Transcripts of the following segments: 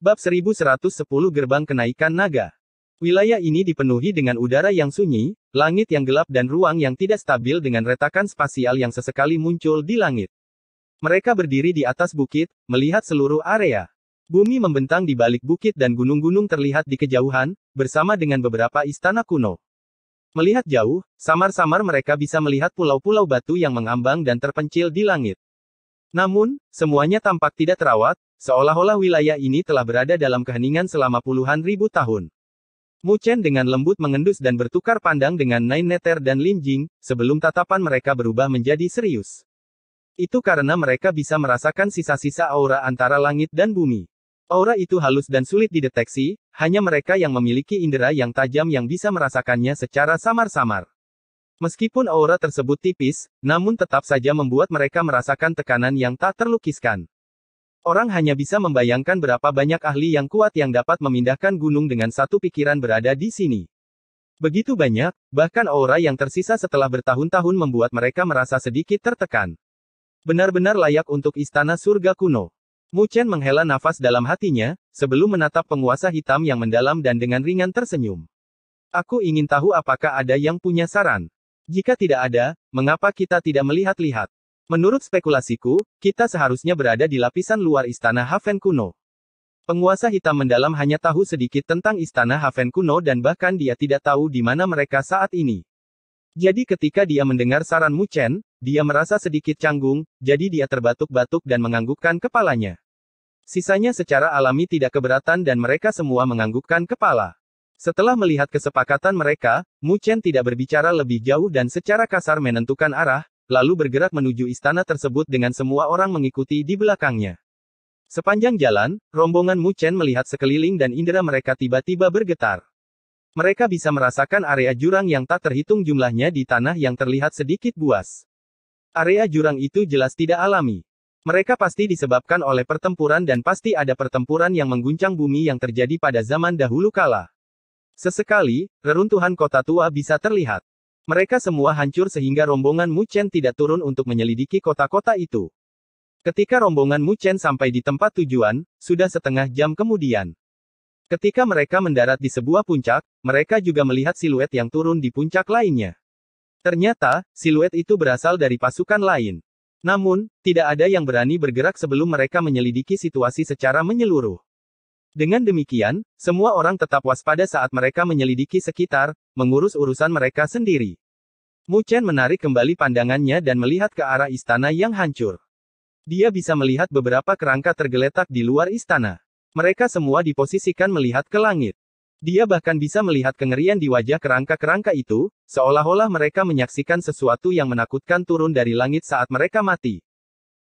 Bab 1110 Gerbang Kenaikan Naga Wilayah ini dipenuhi dengan udara yang sunyi, langit yang gelap dan ruang yang tidak stabil dengan retakan spasial yang sesekali muncul di langit. Mereka berdiri di atas bukit, melihat seluruh area. Bumi membentang di balik bukit dan gunung-gunung terlihat di kejauhan, bersama dengan beberapa istana kuno. Melihat jauh, samar-samar mereka bisa melihat pulau-pulau batu yang mengambang dan terpencil di langit. Namun, semuanya tampak tidak terawat, Seolah-olah wilayah ini telah berada dalam keheningan selama puluhan ribu tahun. Mu Chen dengan lembut mengendus dan bertukar pandang dengan Nine Neter dan Lin Jing, sebelum tatapan mereka berubah menjadi serius. Itu karena mereka bisa merasakan sisa-sisa aura antara langit dan bumi. Aura itu halus dan sulit dideteksi, hanya mereka yang memiliki indera yang tajam yang bisa merasakannya secara samar-samar. Meskipun aura tersebut tipis, namun tetap saja membuat mereka merasakan tekanan yang tak terlukiskan. Orang hanya bisa membayangkan berapa banyak ahli yang kuat yang dapat memindahkan gunung dengan satu pikiran berada di sini. Begitu banyak, bahkan aura yang tersisa setelah bertahun-tahun membuat mereka merasa sedikit tertekan. Benar-benar layak untuk istana surga kuno. Mu Chen menghela nafas dalam hatinya, sebelum menatap penguasa hitam yang mendalam dan dengan ringan tersenyum. Aku ingin tahu apakah ada yang punya saran. Jika tidak ada, mengapa kita tidak melihat-lihat? Menurut spekulasiku, kita seharusnya berada di lapisan luar istana Haven kuno. Penguasa hitam mendalam hanya tahu sedikit tentang istana Haven kuno dan bahkan dia tidak tahu di mana mereka saat ini. Jadi ketika dia mendengar saran Mu Chen, dia merasa sedikit canggung, jadi dia terbatuk-batuk dan menganggukkan kepalanya. Sisanya secara alami tidak keberatan dan mereka semua menganggukkan kepala. Setelah melihat kesepakatan mereka, Mu Chen tidak berbicara lebih jauh dan secara kasar menentukan arah, lalu bergerak menuju istana tersebut dengan semua orang mengikuti di belakangnya. Sepanjang jalan, rombongan Mu Chen melihat sekeliling dan indera mereka tiba-tiba bergetar. Mereka bisa merasakan area jurang yang tak terhitung jumlahnya di tanah yang terlihat sedikit buas. Area jurang itu jelas tidak alami. Mereka pasti disebabkan oleh pertempuran dan pasti ada pertempuran yang mengguncang bumi yang terjadi pada zaman dahulu kala. Sesekali, reruntuhan kota tua bisa terlihat. Mereka semua hancur sehingga rombongan Mu Chen tidak turun untuk menyelidiki kota-kota itu. Ketika rombongan Mu Chen sampai di tempat tujuan, sudah setengah jam kemudian. Ketika mereka mendarat di sebuah puncak, mereka juga melihat siluet yang turun di puncak lainnya. Ternyata, siluet itu berasal dari pasukan lain. Namun, tidak ada yang berani bergerak sebelum mereka menyelidiki situasi secara menyeluruh. Dengan demikian, semua orang tetap waspada saat mereka menyelidiki sekitar, mengurus urusan mereka sendiri. Mu Chen menarik kembali pandangannya dan melihat ke arah istana yang hancur. Dia bisa melihat beberapa kerangka tergeletak di luar istana. Mereka semua diposisikan melihat ke langit. Dia bahkan bisa melihat kengerian di wajah kerangka-kerangka itu, seolah-olah mereka menyaksikan sesuatu yang menakutkan turun dari langit saat mereka mati.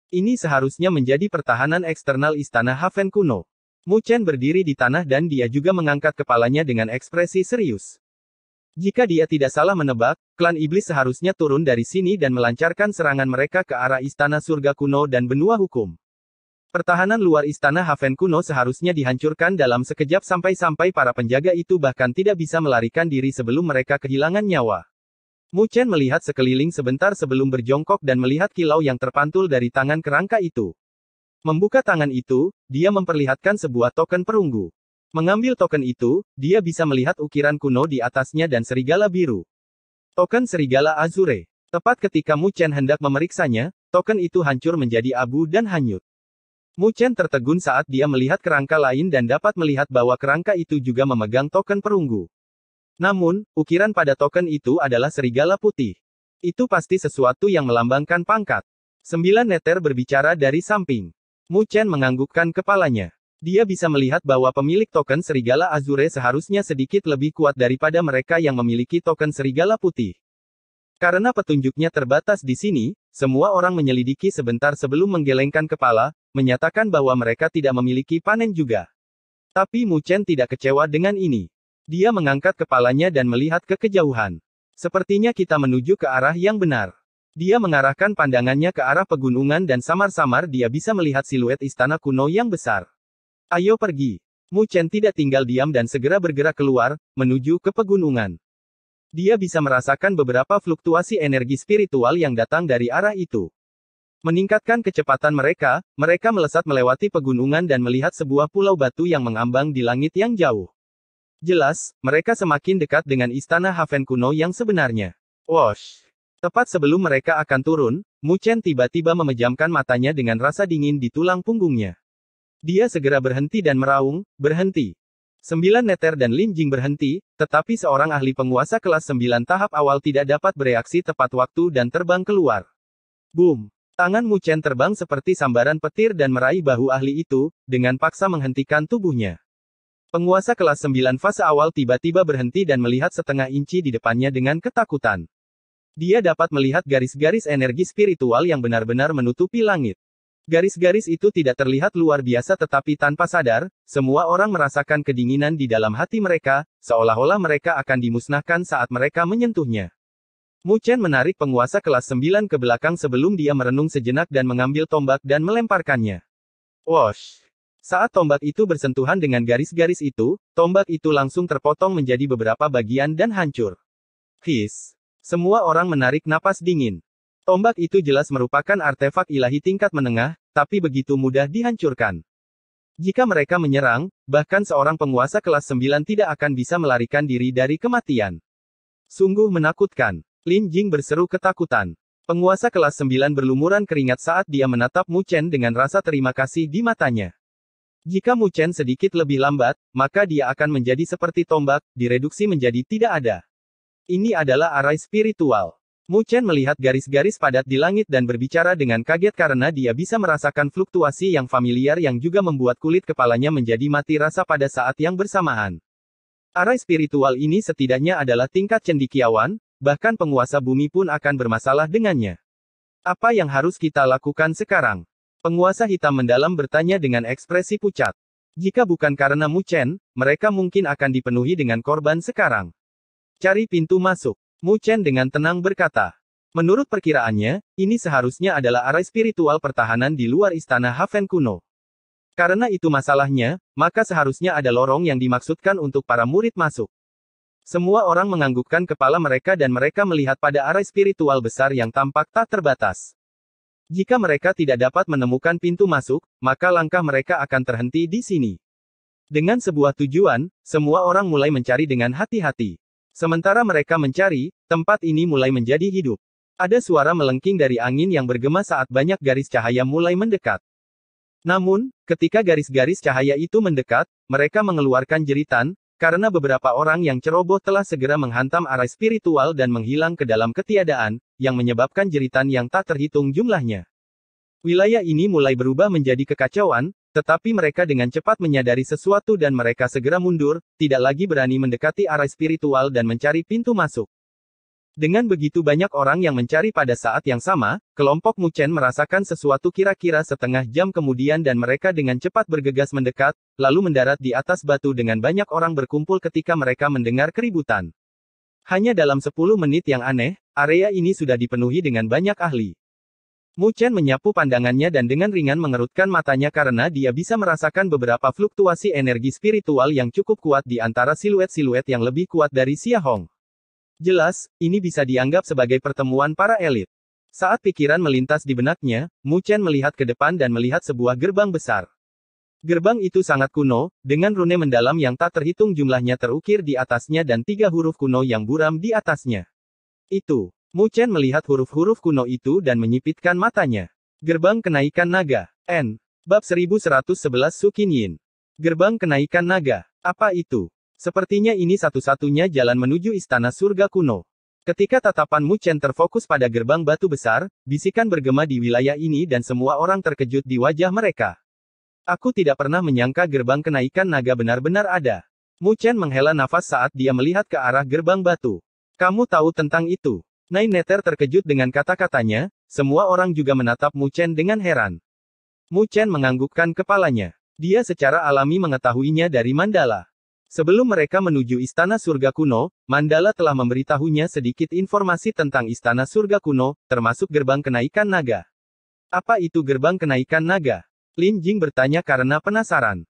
Ini seharusnya menjadi pertahanan eksternal istana Haven kuno. Mu Chen berdiri di tanah dan dia juga mengangkat kepalanya dengan ekspresi serius. Jika dia tidak salah menebak, klan iblis seharusnya turun dari sini dan melancarkan serangan mereka ke arah istana surga kuno dan benua hukum. Pertahanan luar istana Haven kuno seharusnya dihancurkan dalam sekejap sampai-sampai para penjaga itu bahkan tidak bisa melarikan diri sebelum mereka kehilangan nyawa. Mu Chen melihat sekeliling sebentar sebelum berjongkok dan melihat kilau yang terpantul dari tangan kerangka itu. Membuka tangan itu, dia memperlihatkan sebuah token perunggu. Mengambil token itu, dia bisa melihat ukiran kuno di atasnya dan serigala biru. Token serigala azure. Tepat ketika Mu Chen hendak memeriksanya, token itu hancur menjadi abu dan hanyut. Mu Chen tertegun saat dia melihat kerangka lain dan dapat melihat bahwa kerangka itu juga memegang token perunggu. Namun, ukiran pada token itu adalah serigala putih. Itu pasti sesuatu yang melambangkan pangkat. Sembilan neter berbicara dari samping. Mu Chen menganggukkan kepalanya. Dia bisa melihat bahwa pemilik token serigala Azure seharusnya sedikit lebih kuat daripada mereka yang memiliki token serigala putih. Karena petunjuknya terbatas di sini, semua orang menyelidiki sebentar sebelum menggelengkan kepala, menyatakan bahwa mereka tidak memiliki panen juga. Tapi Mu Chen tidak kecewa dengan ini. Dia mengangkat kepalanya dan melihat ke kejauhan. Sepertinya kita menuju ke arah yang benar. Dia mengarahkan pandangannya ke arah pegunungan dan samar-samar dia bisa melihat siluet istana kuno yang besar. Ayo pergi. Mu Chen tidak tinggal diam dan segera bergerak keluar, menuju ke pegunungan. Dia bisa merasakan beberapa fluktuasi energi spiritual yang datang dari arah itu. Meningkatkan kecepatan mereka, mereka melesat melewati pegunungan dan melihat sebuah pulau batu yang mengambang di langit yang jauh. Jelas, mereka semakin dekat dengan istana Haven kuno yang sebenarnya. Wash. Tepat sebelum mereka akan turun, Mu Chen tiba-tiba memejamkan matanya dengan rasa dingin di tulang punggungnya. Dia segera berhenti dan meraung, berhenti. Sembilan neter dan Lin Jing berhenti, tetapi seorang ahli penguasa kelas sembilan tahap awal tidak dapat bereaksi tepat waktu dan terbang keluar. Boom! Tangan Mu Chen terbang seperti sambaran petir dan meraih bahu ahli itu, dengan paksa menghentikan tubuhnya. Penguasa kelas sembilan fase awal tiba-tiba berhenti dan melihat setengah inci di depannya dengan ketakutan. Dia dapat melihat garis-garis energi spiritual yang benar-benar menutupi langit. Garis-garis itu tidak terlihat luar biasa tetapi tanpa sadar, semua orang merasakan kedinginan di dalam hati mereka, seolah-olah mereka akan dimusnahkan saat mereka menyentuhnya. Mu Chen menarik penguasa kelas 9 ke belakang sebelum dia merenung sejenak dan mengambil tombak dan melemparkannya. Wash! Saat tombak itu bersentuhan dengan garis-garis itu, tombak itu langsung terpotong menjadi beberapa bagian dan hancur. His! Semua orang menarik napas dingin. Tombak itu jelas merupakan artefak ilahi tingkat menengah, tapi begitu mudah dihancurkan. Jika mereka menyerang, bahkan seorang penguasa kelas 9 tidak akan bisa melarikan diri dari kematian. Sungguh menakutkan. Lin Jing berseru ketakutan. Penguasa kelas 9 berlumuran keringat saat dia menatap Mu Chen dengan rasa terima kasih di matanya. Jika Mu Chen sedikit lebih lambat, maka dia akan menjadi seperti tombak, direduksi menjadi tidak ada. Ini adalah arai spiritual. Mu Chen melihat garis-garis padat di langit dan berbicara dengan kaget karena dia bisa merasakan fluktuasi yang familiar yang juga membuat kulit kepalanya menjadi mati rasa pada saat yang bersamaan. Arai spiritual ini setidaknya adalah tingkat cendikiawan, bahkan penguasa bumi pun akan bermasalah dengannya. Apa yang harus kita lakukan sekarang? Penguasa hitam mendalam bertanya dengan ekspresi pucat. Jika bukan karena Mu Chen, mereka mungkin akan dipenuhi dengan korban sekarang. Cari pintu masuk. Mu Chen dengan tenang berkata. Menurut perkiraannya, ini seharusnya adalah arai spiritual pertahanan di luar istana Haven kuno. Karena itu masalahnya, maka seharusnya ada lorong yang dimaksudkan untuk para murid masuk. Semua orang menganggukkan kepala mereka dan mereka melihat pada arai spiritual besar yang tampak tak terbatas. Jika mereka tidak dapat menemukan pintu masuk, maka langkah mereka akan terhenti di sini. Dengan sebuah tujuan, semua orang mulai mencari dengan hati-hati. Sementara mereka mencari, tempat ini mulai menjadi hidup. Ada suara melengking dari angin yang bergema saat banyak garis cahaya mulai mendekat. Namun, ketika garis-garis cahaya itu mendekat, mereka mengeluarkan jeritan, karena beberapa orang yang ceroboh telah segera menghantam arah spiritual dan menghilang ke dalam ketiadaan, yang menyebabkan jeritan yang tak terhitung jumlahnya. Wilayah ini mulai berubah menjadi kekacauan, tetapi mereka dengan cepat menyadari sesuatu dan mereka segera mundur, tidak lagi berani mendekati arah spiritual dan mencari pintu masuk. Dengan begitu banyak orang yang mencari pada saat yang sama, kelompok Muchen merasakan sesuatu kira-kira setengah jam kemudian dan mereka dengan cepat bergegas mendekat, lalu mendarat di atas batu dengan banyak orang berkumpul ketika mereka mendengar keributan. Hanya dalam 10 menit yang aneh, area ini sudah dipenuhi dengan banyak ahli. Mu Chen menyapu pandangannya dan dengan ringan mengerutkan matanya karena dia bisa merasakan beberapa fluktuasi energi spiritual yang cukup kuat di antara siluet-siluet yang lebih kuat dari Xia Hong. Jelas, ini bisa dianggap sebagai pertemuan para elit. Saat pikiran melintas di benaknya, Mu Chen melihat ke depan dan melihat sebuah gerbang besar. Gerbang itu sangat kuno, dengan rune mendalam yang tak terhitung jumlahnya terukir di atasnya dan tiga huruf kuno yang buram di atasnya. Itu. Mu Chen melihat huruf-huruf kuno itu dan menyipitkan matanya. Gerbang Kenaikan Naga. N. Bab 1111 Sukin Yin. Gerbang Kenaikan Naga. Apa itu? Sepertinya ini satu-satunya jalan menuju istana surga kuno. Ketika tatapan Mu Chen terfokus pada gerbang batu besar, bisikan bergema di wilayah ini dan semua orang terkejut di wajah mereka. Aku tidak pernah menyangka gerbang kenaikan naga benar-benar ada. Mu Chen menghela nafas saat dia melihat ke arah gerbang batu. Kamu tahu tentang itu? Nai Neter terkejut dengan kata-katanya, semua orang juga menatap Mu Chen dengan heran. Mu Chen menganggukkan kepalanya. Dia secara alami mengetahuinya dari Mandala. Sebelum mereka menuju Istana Surga Kuno, Mandala telah memberitahunya sedikit informasi tentang Istana Surga Kuno, termasuk gerbang kenaikan naga. Apa itu gerbang kenaikan naga? Lin Jing bertanya karena penasaran.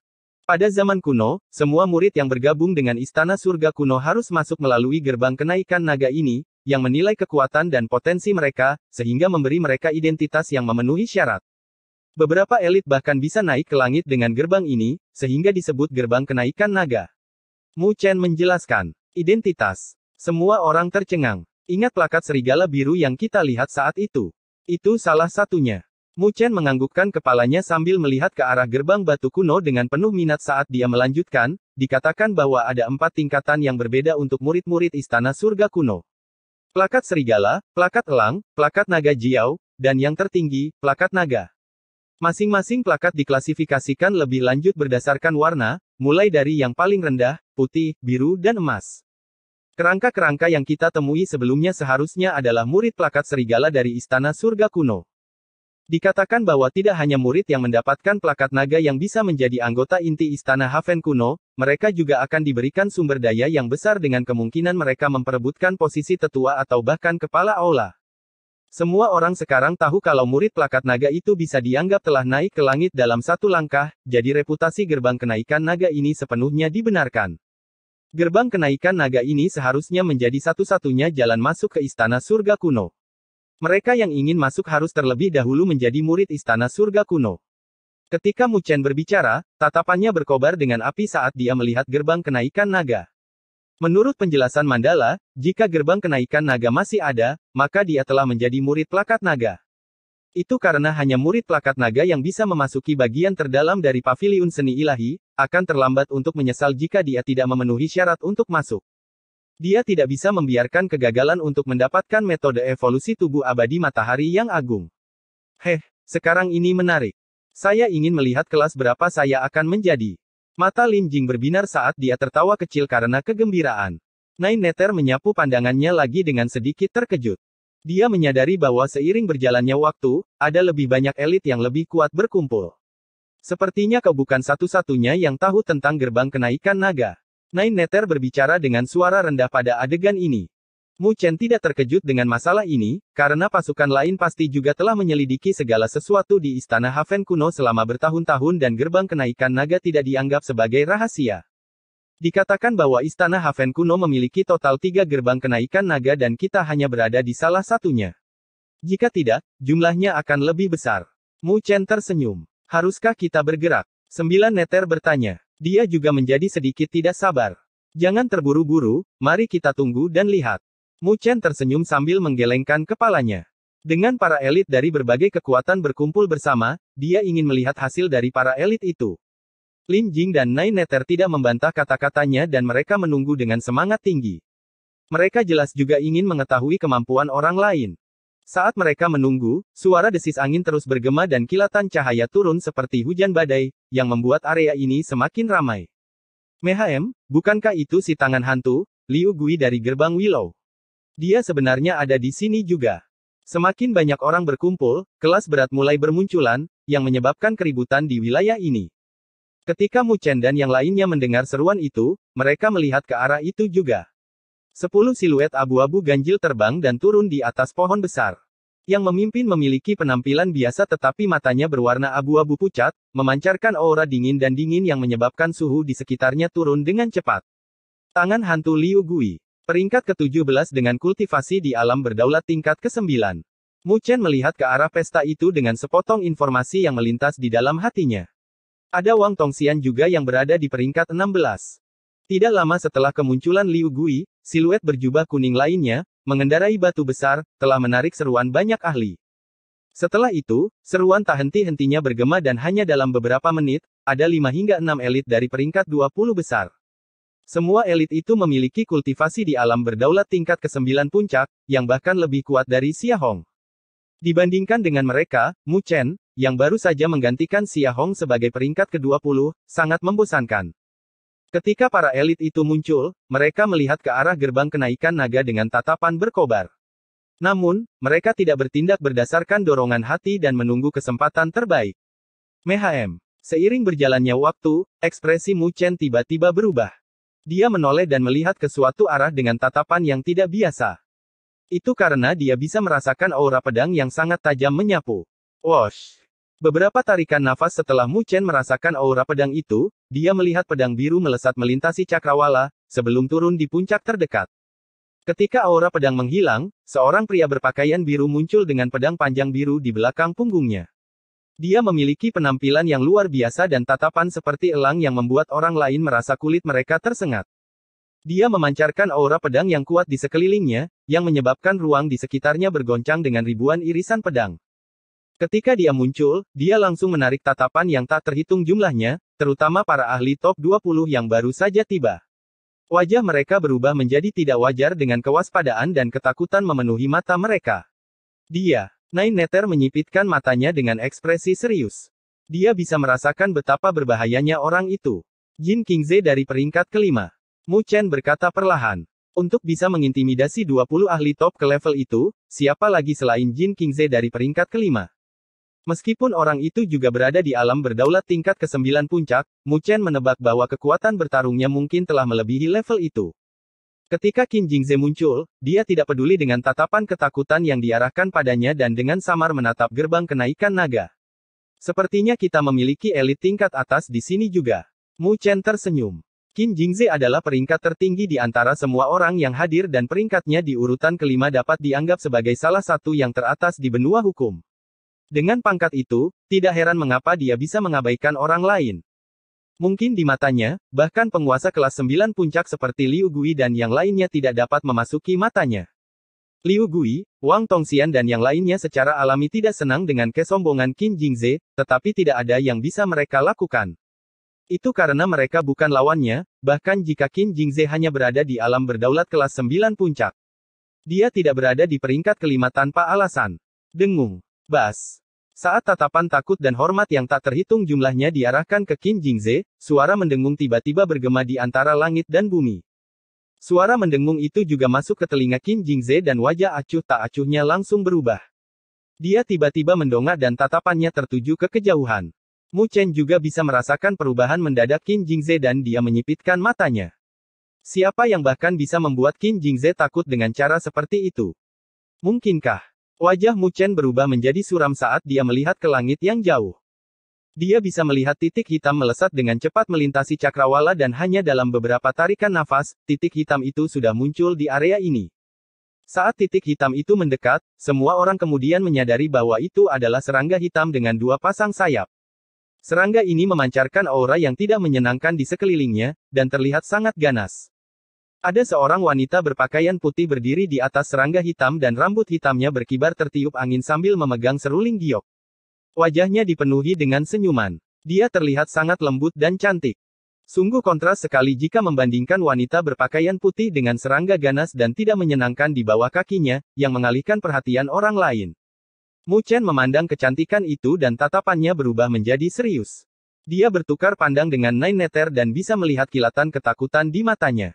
Pada zaman kuno, semua murid yang bergabung dengan Istana Surga Kuno harus masuk melalui gerbang kenaikan naga ini, yang menilai kekuatan dan potensi mereka, sehingga memberi mereka identitas yang memenuhi syarat. Beberapa elit bahkan bisa naik ke langit dengan gerbang ini, sehingga disebut gerbang kenaikan naga. Mu Chen menjelaskan, identitas. Semua orang tercengang. Ingat plakat serigala biru yang kita lihat saat itu. Itu salah satunya. Mu Chen menganggukkan kepalanya sambil melihat ke arah gerbang batu kuno dengan penuh minat saat dia melanjutkan, dikatakan bahwa ada empat tingkatan yang berbeda untuk murid-murid istana surga kuno. Plakat serigala, plakat elang, plakat naga jiao, dan yang tertinggi, plakat naga. Masing-masing plakat diklasifikasikan lebih lanjut berdasarkan warna, mulai dari yang paling rendah, putih, biru, dan emas. Kerangka-kerangka yang kita temui sebelumnya seharusnya adalah murid plakat serigala dari Istana Surga Kuno. Dikatakan bahwa tidak hanya murid yang mendapatkan plakat naga yang bisa menjadi anggota inti Istana Haven kuno, mereka juga akan diberikan sumber daya yang besar dengan kemungkinan mereka memperebutkan posisi tetua atau bahkan kepala aula. Semua orang sekarang tahu kalau murid plakat naga itu bisa dianggap telah naik ke langit dalam satu langkah, jadi reputasi gerbang kenaikan naga ini sepenuhnya dibenarkan. Gerbang kenaikan naga ini seharusnya menjadi satu-satunya jalan masuk ke istana surga kuno. Mereka yang ingin masuk harus terlebih dahulu menjadi murid istana surga kuno. Ketika Mu Chen berbicara, tatapannya berkobar dengan api saat dia melihat gerbang kenaikan naga. Menurut penjelasan Mandala, jika gerbang kenaikan naga masih ada, maka dia telah menjadi murid plakat naga. Itu karena hanya murid plakat naga yang bisa memasuki bagian terdalam dari pavilion seni ilahi, akan terlambat untuk menyesal jika dia tidak memenuhi syarat untuk masuk. Dia tidak bisa membiarkan kegagalan untuk mendapatkan metode evolusi tubuh abadi matahari yang agung. Heh, sekarang ini menarik. Saya ingin melihat kelas berapa saya akan menjadi. Mata Lin Jing berbinar saat dia tertawa kecil karena kegembiraan. Nine Nether menyapu pandangannya lagi dengan sedikit terkejut. Dia menyadari bahwa seiring berjalannya waktu, ada lebih banyak elit yang lebih kuat berkumpul. Sepertinya kau bukan satu-satunya yang tahu tentang gerbang kenaikan naga. Nine neter berbicara dengan suara rendah pada adegan ini. Mu Chen tidak terkejut dengan masalah ini, karena pasukan lain pasti juga telah menyelidiki segala sesuatu di Istana Hafen kuno selama bertahun-tahun dan gerbang kenaikan naga tidak dianggap sebagai rahasia. Dikatakan bahwa Istana Hafen kuno memiliki total tiga gerbang kenaikan naga dan kita hanya berada di salah satunya. Jika tidak, jumlahnya akan lebih besar. Mu Chen tersenyum. Haruskah kita bergerak? Sembilan Neter bertanya. Dia juga menjadi sedikit tidak sabar. Jangan terburu-buru, mari kita tunggu dan lihat. Mu Chen tersenyum sambil menggelengkan kepalanya. Dengan para elit dari berbagai kekuatan berkumpul bersama, dia ingin melihat hasil dari para elit itu. Lin Jing dan Nai Neter tidak membantah kata-katanya dan mereka menunggu dengan semangat tinggi. Mereka jelas juga ingin mengetahui kemampuan orang lain. Saat mereka menunggu, suara desis angin terus bergema dan kilatan cahaya turun seperti hujan badai, yang membuat area ini semakin ramai. Mehm, bukankah itu si tangan hantu, Liu Gui dari gerbang Willow? Dia sebenarnya ada di sini juga. Semakin banyak orang berkumpul, kelas berat mulai bermunculan, yang menyebabkan keributan di wilayah ini. Ketika Mu Chen dan yang lainnya mendengar seruan itu, mereka melihat ke arah itu juga. Sepuluh siluet abu-abu ganjil terbang dan turun di atas pohon besar yang memimpin memiliki penampilan biasa tetapi matanya berwarna abu-abu pucat, memancarkan aura dingin dan dingin yang menyebabkan suhu di sekitarnya turun dengan cepat. Tangan hantu Liu Gui. Peringkat ke-17 dengan kultivasi di alam berdaulat tingkat ke-9. Mu Chen melihat ke arah pesta itu dengan sepotong informasi yang melintas di dalam hatinya. Ada Wang Tongxian juga yang berada di peringkat 16. Tidak lama setelah kemunculan Liu Gui, siluet berjubah kuning lainnya, mengendarai batu besar, telah menarik seruan banyak ahli. Setelah itu, seruan tak henti-hentinya bergema dan hanya dalam beberapa menit, ada 5 hingga 6 elit dari peringkat 20 besar. Semua elit itu memiliki kultivasi di alam berdaulat tingkat ke-9 puncak, yang bahkan lebih kuat dari Xiahong. Dibandingkan dengan mereka, Mu Chen, yang baru saja menggantikan Xiahong sebagai peringkat ke-20, sangat membosankan. Ketika para elit itu muncul, mereka melihat ke arah gerbang kenaikan naga dengan tatapan berkobar. Namun, mereka tidak bertindak berdasarkan dorongan hati dan menunggu kesempatan terbaik. Mehm. Seiring berjalannya waktu, ekspresi Mu Chen tiba-tiba berubah. Dia menoleh dan melihat ke suatu arah dengan tatapan yang tidak biasa. Itu karena dia bisa merasakan aura pedang yang sangat tajam menyapu. Wash. Beberapa tarikan nafas setelah Mu Chen merasakan aura pedang itu, dia melihat pedang biru melesat melintasi cakrawala, sebelum turun di puncak terdekat. Ketika aura pedang menghilang, seorang pria berpakaian biru muncul dengan pedang panjang biru di belakang punggungnya. Dia memiliki penampilan yang luar biasa dan tatapan seperti elang yang membuat orang lain merasa kulit mereka tersengat. Dia memancarkan aura pedang yang kuat di sekelilingnya, yang menyebabkan ruang di sekitarnya bergoncang dengan ribuan irisan pedang. Ketika dia muncul, dia langsung menarik tatapan yang tak terhitung jumlahnya, terutama para ahli top 20 yang baru saja tiba. Wajah mereka berubah menjadi tidak wajar dengan kewaspadaan dan ketakutan memenuhi mata mereka. Dia, Nine Netter menyipitkan matanya dengan ekspresi serius. Dia bisa merasakan betapa berbahayanya orang itu. Jin Kingze dari peringkat kelima. Mu Chen berkata perlahan. Untuk bisa mengintimidasi 20 ahli top ke level itu, siapa lagi selain Jin Kingze dari peringkat kelima? Meskipun orang itu juga berada di alam berdaulat tingkat ke-9 puncak, Mu Chen menebak bahwa kekuatan bertarungnya mungkin telah melebihi level itu. Ketika Qin Jingze muncul, dia tidak peduli dengan tatapan ketakutan yang diarahkan padanya dan dengan samar menatap gerbang kenaikan naga. Sepertinya kita memiliki elit tingkat atas di sini juga. Mu Chen tersenyum. Qin Jingze adalah peringkat tertinggi di antara semua orang yang hadir dan peringkatnya di urutan kelima dapat dianggap sebagai salah satu yang teratas di benua hukum. Dengan pangkat itu, tidak heran mengapa dia bisa mengabaikan orang lain. Mungkin di matanya, bahkan penguasa kelas 9 puncak seperti Liu Gui dan yang lainnya tidak dapat memasuki matanya. Liu Gui, Wang Tongxian dan yang lainnya secara alami tidak senang dengan kesombongan Qin Jingze, tetapi tidak ada yang bisa mereka lakukan. Itu karena mereka bukan lawannya, bahkan jika Qin Jingze hanya berada di alam berdaulat kelas 9 puncak. Dia tidak berada di peringkat kelima tanpa alasan. Dengung. Bas. Saat tatapan takut dan hormat yang tak terhitung jumlahnya diarahkan ke Qin Jingze, suara mendengung tiba-tiba bergema di antara langit dan bumi. Suara mendengung itu juga masuk ke telinga Qin Jingze dan wajah acuh tak acuhnya langsung berubah. Dia tiba-tiba mendongak dan tatapannya tertuju ke kejauhan. Mu Chen juga bisa merasakan perubahan mendadak Qin Jingze dan dia menyipitkan matanya. Siapa yang bahkan bisa membuat Qin Jingze takut dengan cara seperti itu? Mungkinkah? Wajah Mu Chen berubah menjadi suram saat dia melihat ke langit yang jauh. Dia bisa melihat titik hitam melesat dengan cepat melintasi cakrawala dan hanya dalam beberapa tarikan nafas, titik hitam itu sudah muncul di area ini. Saat titik hitam itu mendekat, semua orang kemudian menyadari bahwa itu adalah serangga hitam dengan dua pasang sayap. Serangga ini memancarkan aura yang tidak menyenangkan di sekelilingnya, dan terlihat sangat ganas. Ada seorang wanita berpakaian putih berdiri di atas serangga hitam dan rambut hitamnya berkibar tertiup angin sambil memegang seruling giok. Wajahnya dipenuhi dengan senyuman. Dia terlihat sangat lembut dan cantik. Sungguh kontras sekali jika membandingkan wanita berpakaian putih dengan serangga ganas dan tidak menyenangkan di bawah kakinya, yang mengalihkan perhatian orang lain. Mu Chen memandang kecantikan itu dan tatapannya berubah menjadi serius. Dia bertukar pandang dengan Nine Netter dan bisa melihat kilatan ketakutan di matanya.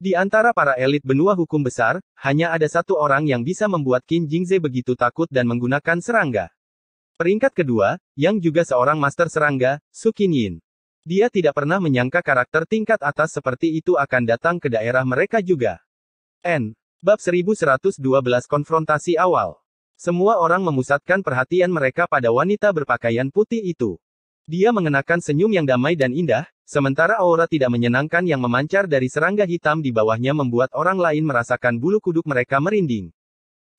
Di antara para elit benua hukum besar, hanya ada satu orang yang bisa membuat Qin Jingze begitu takut dan menggunakan serangga. Peringkat kedua, yang juga seorang master serangga, Su Qinyin. Dia tidak pernah menyangka karakter tingkat atas seperti itu akan datang ke daerah mereka juga. N. Bab 1112 Konfrontasi Awal semua orang memusatkan perhatian mereka pada wanita berpakaian putih itu. Dia mengenakan senyum yang damai dan indah, Sementara aura tidak menyenangkan yang memancar dari serangga hitam di bawahnya membuat orang lain merasakan bulu kuduk mereka merinding.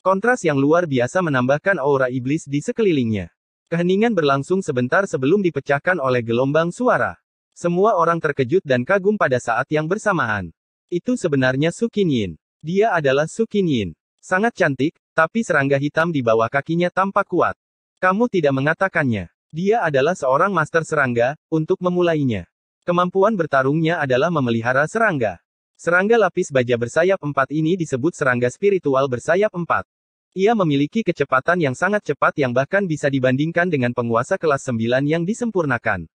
Kontras yang luar biasa menambahkan aura iblis di sekelilingnya. Keheningan berlangsung sebentar sebelum dipecahkan oleh gelombang suara. Semua orang terkejut dan kagum pada saat yang bersamaan. Itu sebenarnya Sukinyin. Dia adalah Sukinyin. Sangat cantik, tapi serangga hitam di bawah kakinya tampak kuat. Kamu tidak mengatakannya. Dia adalah seorang master serangga, untuk memulainya. Kemampuan bertarungnya adalah memelihara serangga. Serangga lapis baja bersayap empat ini disebut serangga spiritual bersayap empat. Ia memiliki kecepatan yang sangat cepat yang bahkan bisa dibandingkan dengan penguasa kelas sembilan yang disempurnakan.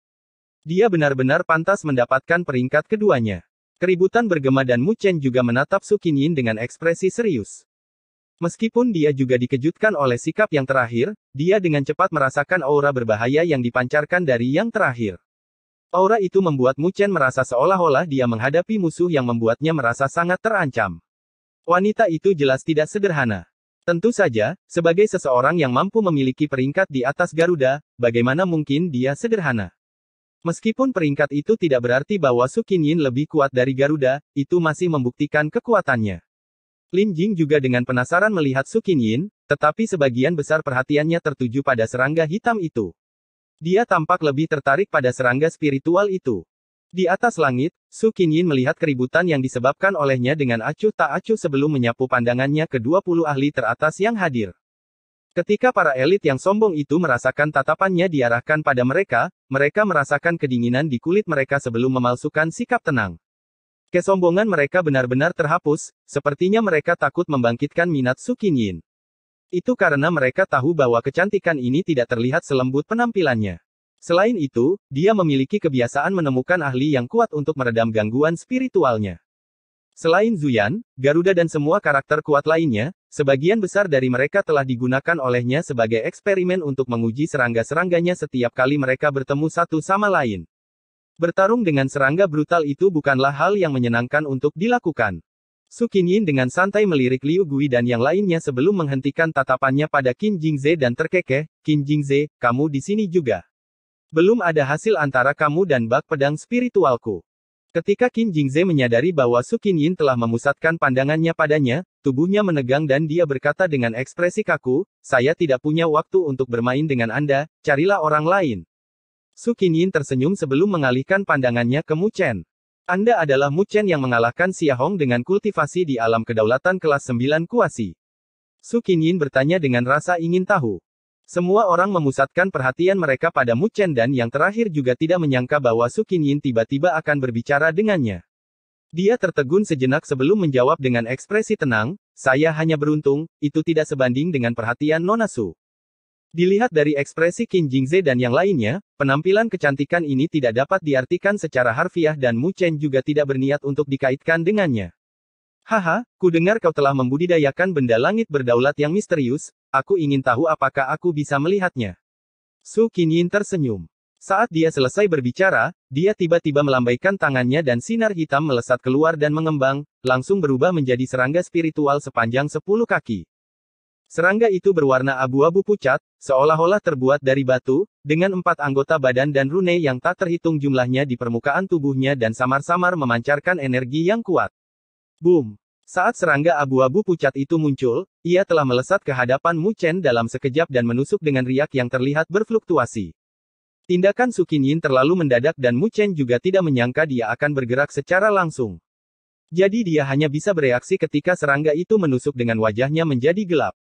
Dia benar-benar pantas mendapatkan peringkat keduanya. Keributan bergema dan Mu Chen juga menatap Su Yin dengan ekspresi serius. Meskipun dia juga dikejutkan oleh sikap yang terakhir, dia dengan cepat merasakan aura berbahaya yang dipancarkan dari yang terakhir. Aura itu membuat Mu Chen merasa seolah-olah dia menghadapi musuh yang membuatnya merasa sangat terancam. Wanita itu jelas tidak sederhana. Tentu saja, sebagai seseorang yang mampu memiliki peringkat di atas Garuda, bagaimana mungkin dia sederhana? Meskipun peringkat itu tidak berarti bahwa Yin lebih kuat dari Garuda, itu masih membuktikan kekuatannya. Lin Jing juga dengan penasaran melihat Yin, tetapi sebagian besar perhatiannya tertuju pada serangga hitam itu. Dia tampak lebih tertarik pada serangga spiritual itu. Di atas langit, Su Qingyin melihat keributan yang disebabkan olehnya dengan acuh tak acuh sebelum menyapu pandangannya ke 20 ahli teratas yang hadir. Ketika para elit yang sombong itu merasakan tatapannya diarahkan pada mereka, mereka merasakan kedinginan di kulit mereka sebelum memalsukan sikap tenang. Kesombongan mereka benar-benar terhapus, sepertinya mereka takut membangkitkan minat Su Qingyin. Itu karena mereka tahu bahwa kecantikan ini tidak terlihat selembut penampilannya. Selain itu, dia memiliki kebiasaan menemukan ahli yang kuat untuk meredam gangguan spiritualnya. Selain Zuyan, Garuda dan semua karakter kuat lainnya, sebagian besar dari mereka telah digunakan olehnya sebagai eksperimen untuk menguji serangga-serangganya setiap kali mereka bertemu satu sama lain. Bertarung dengan serangga brutal itu bukanlah hal yang menyenangkan untuk dilakukan. Su Yin dengan santai melirik Liu Gui dan yang lainnya sebelum menghentikan tatapannya pada Qin Jingze dan terkekeh, Qin Jingze, kamu di sini juga. Belum ada hasil antara kamu dan bak pedang spiritualku. Ketika Qin Jingze menyadari bahwa Su Yin telah memusatkan pandangannya padanya, tubuhnya menegang dan dia berkata dengan ekspresi kaku, saya tidak punya waktu untuk bermain dengan Anda, carilah orang lain. Su Yin tersenyum sebelum mengalihkan pandangannya ke Mu Chen. Anda adalah Muchen yang mengalahkan Hong dengan kultivasi di alam kedaulatan kelas 9 kuasi. Su Qinyin bertanya dengan rasa ingin tahu. Semua orang memusatkan perhatian mereka pada Muchen dan yang terakhir juga tidak menyangka bahwa Su Qinyin tiba-tiba akan berbicara dengannya. Dia tertegun sejenak sebelum menjawab dengan ekspresi tenang, saya hanya beruntung, itu tidak sebanding dengan perhatian Nona Su. Dilihat dari ekspresi Qin Jingze dan yang lainnya, penampilan kecantikan ini tidak dapat diartikan secara harfiah dan Mu Chen juga tidak berniat untuk dikaitkan dengannya. Haha, ku dengar kau telah membudidayakan benda langit berdaulat yang misterius, aku ingin tahu apakah aku bisa melihatnya. Su Qin Yin tersenyum. Saat dia selesai berbicara, dia tiba-tiba melambaikan tangannya dan sinar hitam melesat keluar dan mengembang, langsung berubah menjadi serangga spiritual sepanjang 10 kaki. Serangga itu berwarna abu-abu pucat, seolah-olah terbuat dari batu, dengan empat anggota badan dan rune yang tak terhitung jumlahnya di permukaan tubuhnya dan samar-samar memancarkan energi yang kuat. Boom! Saat serangga abu-abu pucat itu muncul, ia telah melesat ke hadapan Mu Chen dalam sekejap dan menusuk dengan riak yang terlihat berfluktuasi. Tindakan Sukin Yin terlalu mendadak dan Mu Chen juga tidak menyangka dia akan bergerak secara langsung. Jadi dia hanya bisa bereaksi ketika serangga itu menusuk dengan wajahnya menjadi gelap.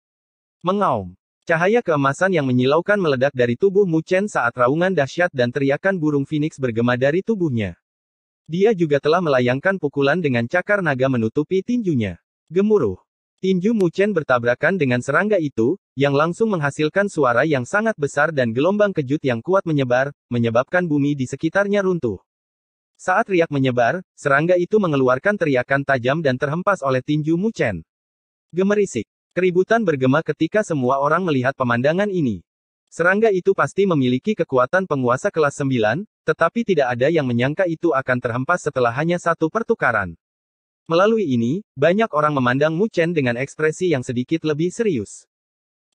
Mengaum. Cahaya keemasan yang menyilaukan meledak dari tubuh Mu Chen saat raungan dahsyat dan teriakan burung Phoenix bergema dari tubuhnya. Dia juga telah melayangkan pukulan dengan cakar naga menutupi tinjunya. Gemuruh. Tinju Mu Chen bertabrakan dengan serangga itu, yang langsung menghasilkan suara yang sangat besar dan gelombang kejut yang kuat menyebar, menyebabkan bumi di sekitarnya runtuh. Saat riak menyebar, serangga itu mengeluarkan teriakan tajam dan terhempas oleh tinju Mu Chen. Gemerisik. Keributan bergema ketika semua orang melihat pemandangan ini. Serangga itu pasti memiliki kekuatan penguasa kelas 9, tetapi tidak ada yang menyangka itu akan terhempas setelah hanya satu pertukaran. Melalui ini, banyak orang memandang Mu Chen dengan ekspresi yang sedikit lebih serius.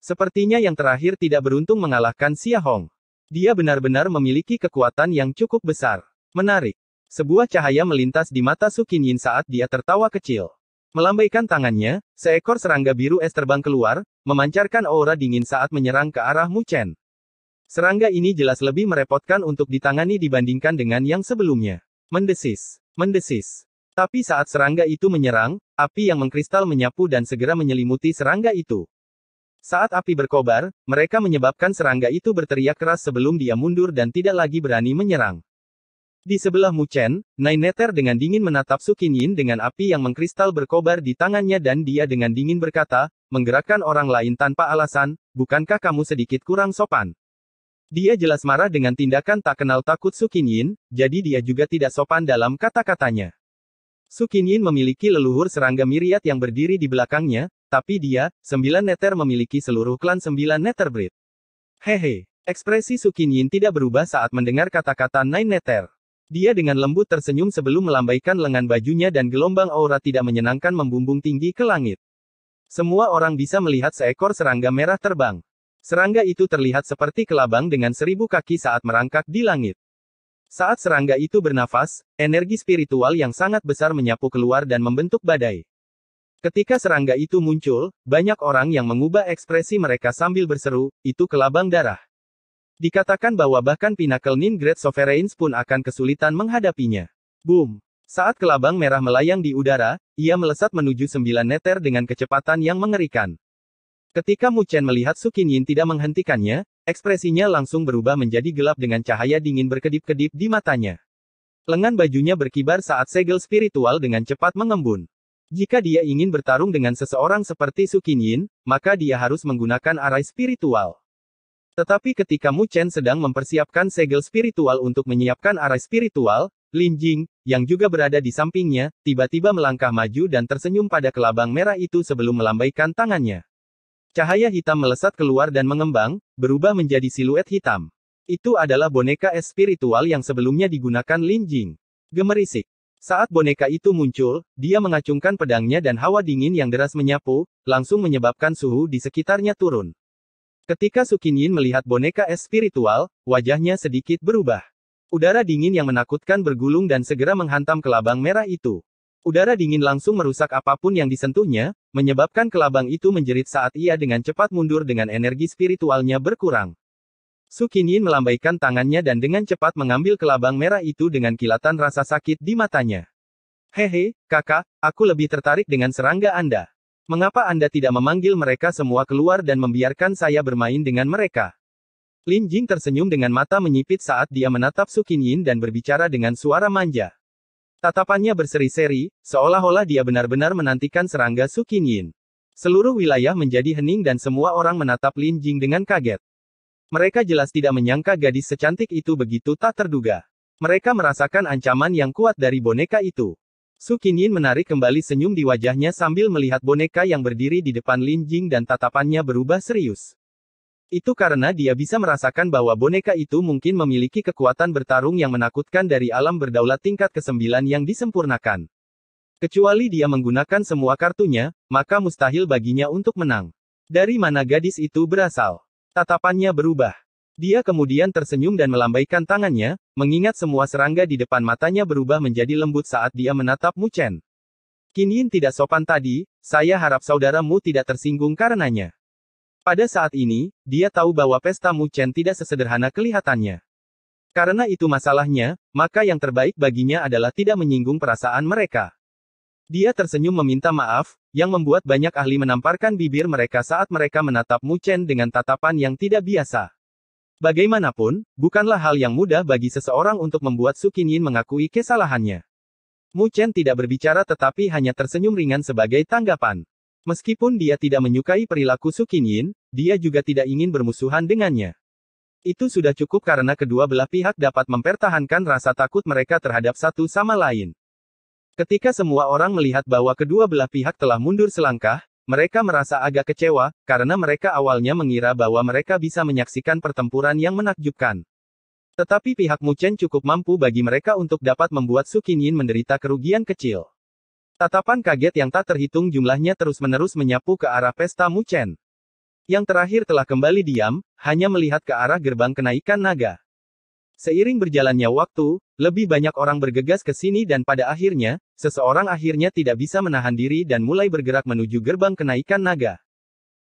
Sepertinya yang terakhir tidak beruntung mengalahkan Xia Hong. Dia benar-benar memiliki kekuatan yang cukup besar. Menarik. Sebuah cahaya melintas di mata Su Yin saat dia tertawa kecil. Melambaikan tangannya, seekor serangga biru es terbang keluar, memancarkan aura dingin saat menyerang ke arah Mu Chen. Serangga ini jelas lebih merepotkan untuk ditangani dibandingkan dengan yang sebelumnya. Mendesis, mendesis. Tapi saat serangga itu menyerang, api yang mengkristal menyapu dan segera menyelimuti serangga itu. Saat api berkobar, mereka menyebabkan serangga itu berteriak keras sebelum dia mundur dan tidak lagi berani menyerang. Di sebelah Mu Chen, Nether dengan dingin menatap Su Yin dengan api yang mengkristal berkobar di tangannya dan dia dengan dingin berkata, menggerakkan orang lain tanpa alasan, bukankah kamu sedikit kurang sopan? Dia jelas marah dengan tindakan tak kenal takut Su Yin, jadi dia juga tidak sopan dalam kata-katanya. Su Yin memiliki leluhur serangga miriat yang berdiri di belakangnya, tapi dia, sembilan neter memiliki seluruh klan sembilan neter breed. Hehe, ekspresi Su Yin tidak berubah saat mendengar kata-kata Nine Neter. Dia dengan lembut tersenyum sebelum melambaikan lengan bajunya dan gelombang aura tidak menyenangkan membumbung tinggi ke langit. Semua orang bisa melihat seekor serangga merah terbang. Serangga itu terlihat seperti kelabang dengan seribu kaki saat merangkak di langit. Saat serangga itu bernafas, energi spiritual yang sangat besar menyapu keluar dan membentuk badai. Ketika serangga itu muncul, banyak orang yang mengubah ekspresi mereka sambil berseru, itu kelabang darah. Dikatakan bahwa bahkan Pinnacle Nin Great Sovereigns pun akan kesulitan menghadapinya. Boom! Saat kelabang merah melayang di udara, ia melesat menuju sembilan neter dengan kecepatan yang mengerikan. Ketika Mu Chen melihat Su Qin Yin tidak menghentikannya, ekspresinya langsung berubah menjadi gelap dengan cahaya dingin berkedip-kedip di matanya. Lengan bajunya berkibar saat segel spiritual dengan cepat mengembun. Jika dia ingin bertarung dengan seseorang seperti Su Qin Yin, maka dia harus menggunakan arai spiritual. Tetapi ketika Mu Chen sedang mempersiapkan segel spiritual untuk menyiapkan arai spiritual, Lin Jing, yang juga berada di sampingnya, tiba-tiba melangkah maju dan tersenyum pada kelabang merah itu sebelum melambaikan tangannya. Cahaya hitam melesat keluar dan mengembang, berubah menjadi siluet hitam. Itu adalah boneka es spiritual yang sebelumnya digunakan Lin Jing. Gemerisik. Saat boneka itu muncul, dia mengacungkan pedangnya dan hawa dingin yang deras menyapu, langsung menyebabkan suhu di sekitarnya turun. Ketika Sukinyin melihat boneka es spiritual, wajahnya sedikit berubah. Udara dingin yang menakutkan bergulung dan segera menghantam kelabang merah itu. Udara dingin langsung merusak apapun yang disentuhnya, menyebabkan kelabang itu menjerit saat ia dengan cepat mundur dengan energi spiritualnya berkurang. Sukinyin melambaikan tangannya dan dengan cepat mengambil kelabang merah itu dengan kilatan rasa sakit di matanya. Hehe, kakak, aku lebih tertarik dengan serangga Anda. Mengapa Anda tidak memanggil mereka semua keluar dan membiarkan saya bermain dengan mereka? Lin Jing tersenyum dengan mata menyipit saat dia menatap Sukin Yin dan berbicara dengan suara manja. Tatapannya berseri-seri, seolah-olah dia benar-benar menantikan serangga Sukin Yin. Seluruh wilayah menjadi hening dan semua orang menatap Lin Jing dengan kaget. Mereka jelas tidak menyangka gadis secantik itu begitu tak terduga. Mereka merasakan ancaman yang kuat dari boneka itu. Su Qinyin menarik kembali senyum di wajahnya sambil melihat boneka yang berdiri di depan Lin Jing dan tatapannya berubah serius. Itu karena dia bisa merasakan bahwa boneka itu mungkin memiliki kekuatan bertarung yang menakutkan dari alam berdaulat tingkat kesembilan yang disempurnakan. Kecuali dia menggunakan semua kartunya, maka mustahil baginya untuk menang. Dari mana gadis itu berasal? Tatapannya berubah. Dia kemudian tersenyum dan melambaikan tangannya, mengingat semua serangga di depan matanya berubah menjadi lembut saat dia menatap Mu Chen. Kin Yin tidak sopan tadi, saya harap saudaramu tidak tersinggung karenanya. Pada saat ini, dia tahu bahwa pesta Mu Chen tidak sesederhana kelihatannya. Karena itu masalahnya, maka yang terbaik baginya adalah tidak menyinggung perasaan mereka. Dia tersenyum meminta maaf, yang membuat banyak ahli menamparkan bibir mereka saat mereka menatap Mu Chen dengan tatapan yang tidak biasa. Bagaimanapun, bukanlah hal yang mudah bagi seseorang untuk membuat Su Qingyin mengakui kesalahannya. Mu Chen tidak berbicara tetapi hanya tersenyum ringan sebagai tanggapan. Meskipun dia tidak menyukai perilaku Su Qingyin, dia juga tidak ingin bermusuhan dengannya. Itu sudah cukup karena kedua belah pihak dapat mempertahankan rasa takut mereka terhadap satu sama lain. Ketika semua orang melihat bahwa kedua belah pihak telah mundur selangkah, mereka merasa agak kecewa, karena mereka awalnya mengira bahwa mereka bisa menyaksikan pertempuran yang menakjubkan. Tetapi pihak Muchen cukup mampu bagi mereka untuk dapat membuat Sukinyin menderita kerugian kecil. Tatapan kaget yang tak terhitung jumlahnya terus-menerus menyapu ke arah pesta Muchen. Yang terakhir telah kembali diam, hanya melihat ke arah gerbang kenaikan naga. Seiring berjalannya waktu, lebih banyak orang bergegas ke sini dan pada akhirnya, seseorang akhirnya tidak bisa menahan diri dan mulai bergerak menuju gerbang kenaikan naga.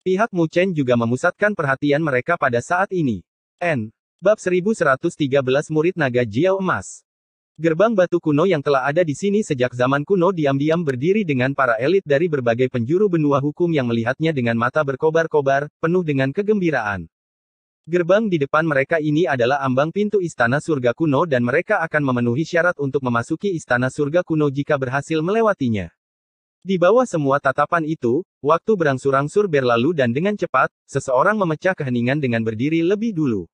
Pihak Mu Chen juga memusatkan perhatian mereka pada saat ini. N. Bab 1113 Murid Naga Jiao Emas Gerbang batu kuno yang telah ada di sini sejak zaman kuno diam-diam berdiri dengan para elit dari berbagai penjuru benua hukum yang melihatnya dengan mata berkobar-kobar, penuh dengan kegembiraan. Gerbang di depan mereka ini adalah ambang pintu istana surga kuno dan mereka akan memenuhi syarat untuk memasuki istana surga kuno jika berhasil melewatinya. Di bawah semua tatapan itu, waktu berangsur-angsur berlalu dan dengan cepat, seseorang memecah keheningan dengan berdiri lebih dulu.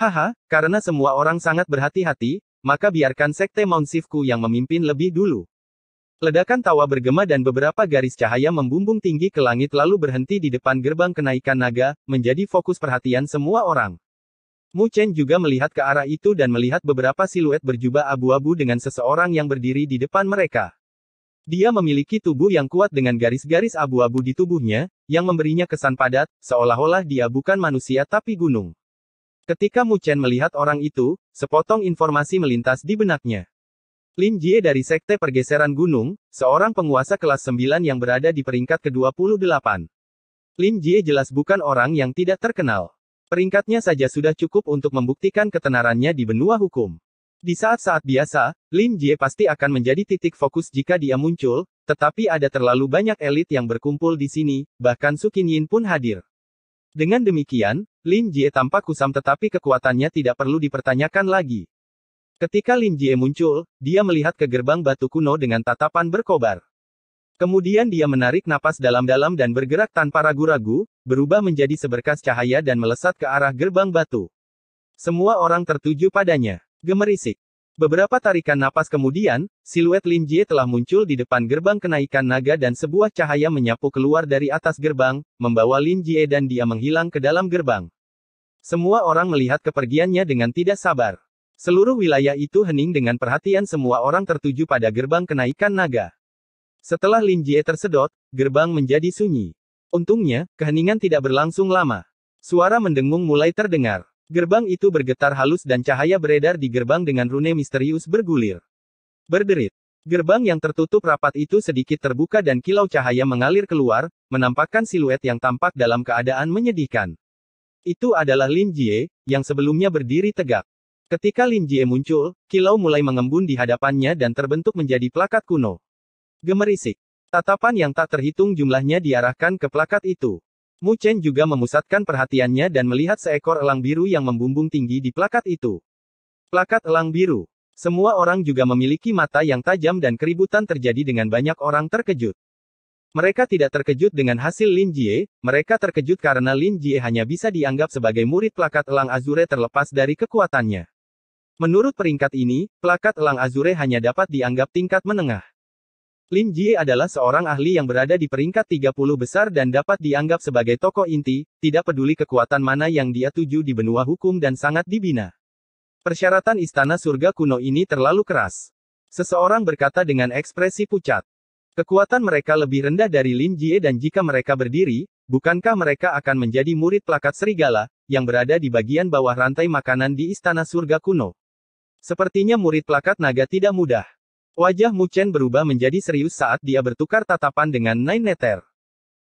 Haha, karena semua orang sangat berhati-hati, maka biarkan sekte Mount Sifku yang memimpin lebih dulu. Ledakan tawa bergema dan beberapa garis cahaya membumbung tinggi ke langit lalu berhenti di depan gerbang kenaikan naga, menjadi fokus perhatian semua orang. Mu Chen juga melihat ke arah itu dan melihat beberapa siluet berjubah abu-abu dengan seseorang yang berdiri di depan mereka. Dia memiliki tubuh yang kuat dengan garis-garis abu-abu di tubuhnya, yang memberinya kesan padat, seolah-olah dia bukan manusia tapi gunung. Ketika Mu Chen melihat orang itu, sepotong informasi melintas di benaknya. Lin Jie dari Sekte Pergeseran Gunung, seorang penguasa kelas 9 yang berada di peringkat ke-28. Lin Jie jelas bukan orang yang tidak terkenal. Peringkatnya saja sudah cukup untuk membuktikan ketenarannya di benua hukum. Di saat-saat biasa, Lin Jie pasti akan menjadi titik fokus jika dia muncul, tetapi ada terlalu banyak elit yang berkumpul di sini, bahkan Su Yin pun hadir. Dengan demikian, Lin Jie tampak kusam tetapi kekuatannya tidak perlu dipertanyakan lagi. Ketika Lin Jie muncul, dia melihat ke gerbang batu kuno dengan tatapan berkobar. Kemudian dia menarik napas dalam-dalam dan bergerak tanpa ragu-ragu, berubah menjadi seberkas cahaya dan melesat ke arah gerbang batu. Semua orang tertuju padanya. Gemerisik. Beberapa tarikan napas kemudian, siluet Lin Jie telah muncul di depan gerbang kenaikan naga dan sebuah cahaya menyapu keluar dari atas gerbang, membawa Lin Jie dan dia menghilang ke dalam gerbang. Semua orang melihat kepergiannya dengan tidak sabar. Seluruh wilayah itu hening dengan perhatian semua orang tertuju pada gerbang kenaikan naga. Setelah Lin Jie tersedot, gerbang menjadi sunyi. Untungnya, keheningan tidak berlangsung lama. Suara mendengung mulai terdengar. Gerbang itu bergetar halus dan cahaya beredar di gerbang dengan rune misterius bergulir. Berderit. Gerbang yang tertutup rapat itu sedikit terbuka dan kilau cahaya mengalir keluar, menampakkan siluet yang tampak dalam keadaan menyedihkan. Itu adalah Lin Jie, yang sebelumnya berdiri tegak. Ketika Lin Jie muncul, kilau mulai mengembun di hadapannya dan terbentuk menjadi plakat kuno. Gemerisik. Tatapan yang tak terhitung jumlahnya diarahkan ke plakat itu. Mu Chen juga memusatkan perhatiannya dan melihat seekor elang biru yang membumbung tinggi di plakat itu. Plakat elang biru. Semua orang juga memiliki mata yang tajam dan keributan terjadi dengan banyak orang terkejut. Mereka tidak terkejut dengan hasil Lin Jie, mereka terkejut karena Lin Jie hanya bisa dianggap sebagai murid plakat elang Azure terlepas dari kekuatannya. Menurut peringkat ini, plakat elang azure hanya dapat dianggap tingkat menengah. Lin Jie adalah seorang ahli yang berada di peringkat 30 besar dan dapat dianggap sebagai tokoh inti, tidak peduli kekuatan mana yang dia tuju di benua hukum dan sangat dibina. Persyaratan istana surga kuno ini terlalu keras. Seseorang berkata dengan ekspresi pucat. Kekuatan mereka lebih rendah dari Lin Jie dan jika mereka berdiri, bukankah mereka akan menjadi murid plakat serigala, yang berada di bagian bawah rantai makanan di istana surga kuno? Sepertinya murid plakat naga tidak mudah. Wajah Mu Chen berubah menjadi serius saat dia bertukar tatapan dengan Nine Neter.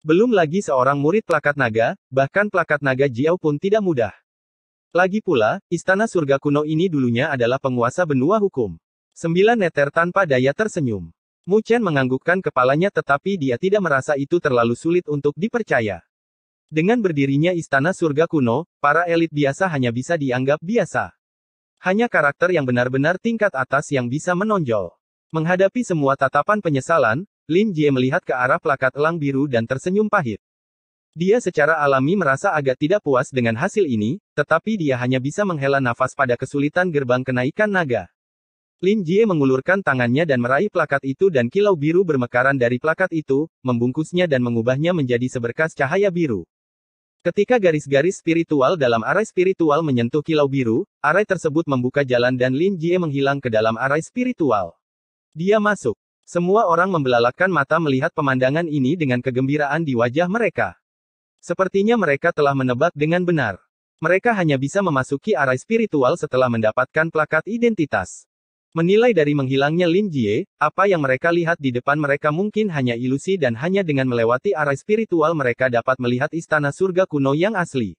Belum lagi seorang murid plakat naga, bahkan plakat naga Jiao pun tidak mudah. Lagi pula, istana surga kuno ini dulunya adalah penguasa benua hukum. Sembilan Neter tanpa daya tersenyum. Mu Chen menganggukkan kepalanya tetapi dia tidak merasa itu terlalu sulit untuk dipercaya. Dengan berdirinya istana surga kuno, para elit biasa hanya bisa dianggap biasa. Hanya karakter yang benar-benar tingkat atas yang bisa menonjol. Menghadapi semua tatapan penyesalan, Lin Jie melihat ke arah plakat elang biru dan tersenyum pahit. Dia secara alami merasa agak tidak puas dengan hasil ini, tetapi dia hanya bisa menghela nafas pada kesulitan gerbang kenaikan naga. Lin Jie mengulurkan tangannya dan meraih plakat itu dan kilau biru bermekaran dari plakat itu, membungkusnya dan mengubahnya menjadi seberkas cahaya biru. Ketika garis-garis spiritual dalam arai spiritual menyentuh kilau biru, arai tersebut membuka jalan dan Lin Jie menghilang ke dalam arai spiritual. Dia masuk. Semua orang membelalakan mata melihat pemandangan ini dengan kegembiraan di wajah mereka. Sepertinya mereka telah menebak dengan benar. Mereka hanya bisa memasuki arai spiritual setelah mendapatkan plakat identitas. Menilai dari menghilangnya Lin Jie, apa yang mereka lihat di depan mereka mungkin hanya ilusi dan hanya dengan melewati arah spiritual mereka dapat melihat istana surga kuno yang asli.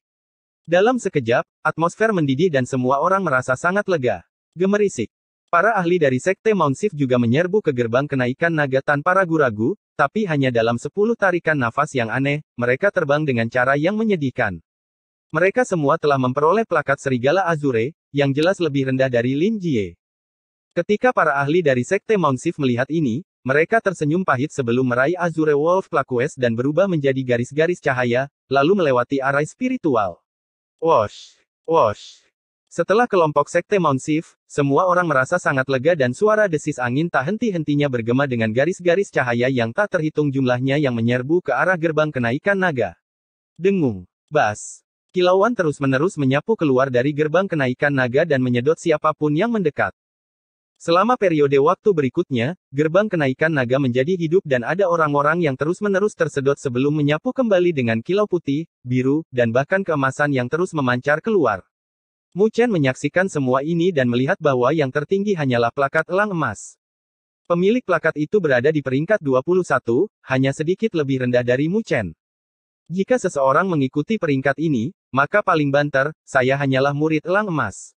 Dalam sekejap, atmosfer mendidih dan semua orang merasa sangat lega. Gemerisik. Para ahli dari Sekte Mount Sif juga menyerbu ke gerbang kenaikan naga tanpa ragu-ragu, tapi hanya dalam sepuluh tarikan nafas yang aneh, mereka terbang dengan cara yang menyedihkan. Mereka semua telah memperoleh plakat serigala Azure, yang jelas lebih rendah dari Lin Jie. Ketika para ahli dari Sekte Mount melihat ini, mereka tersenyum pahit sebelum meraih Azure Wolf Plakues dan berubah menjadi garis-garis cahaya, lalu melewati arai spiritual. Wash! Wash! Setelah kelompok sekte Mount semua orang merasa sangat lega dan suara desis angin tak henti-hentinya bergema dengan garis-garis cahaya yang tak terhitung jumlahnya yang menyerbu ke arah gerbang kenaikan naga. Dengung! Bas! Kilauan terus-menerus menyapu keluar dari gerbang kenaikan naga dan menyedot siapapun yang mendekat. Selama periode waktu berikutnya, gerbang kenaikan naga menjadi hidup dan ada orang-orang yang terus-menerus tersedot sebelum menyapu kembali dengan kilau putih, biru, dan bahkan keemasan yang terus memancar keluar. Mu Chen menyaksikan semua ini dan melihat bahwa yang tertinggi hanyalah plakat elang emas. Pemilik plakat itu berada di peringkat 21, hanya sedikit lebih rendah dari Mu Chen. Jika seseorang mengikuti peringkat ini, maka paling banter, saya hanyalah murid elang emas.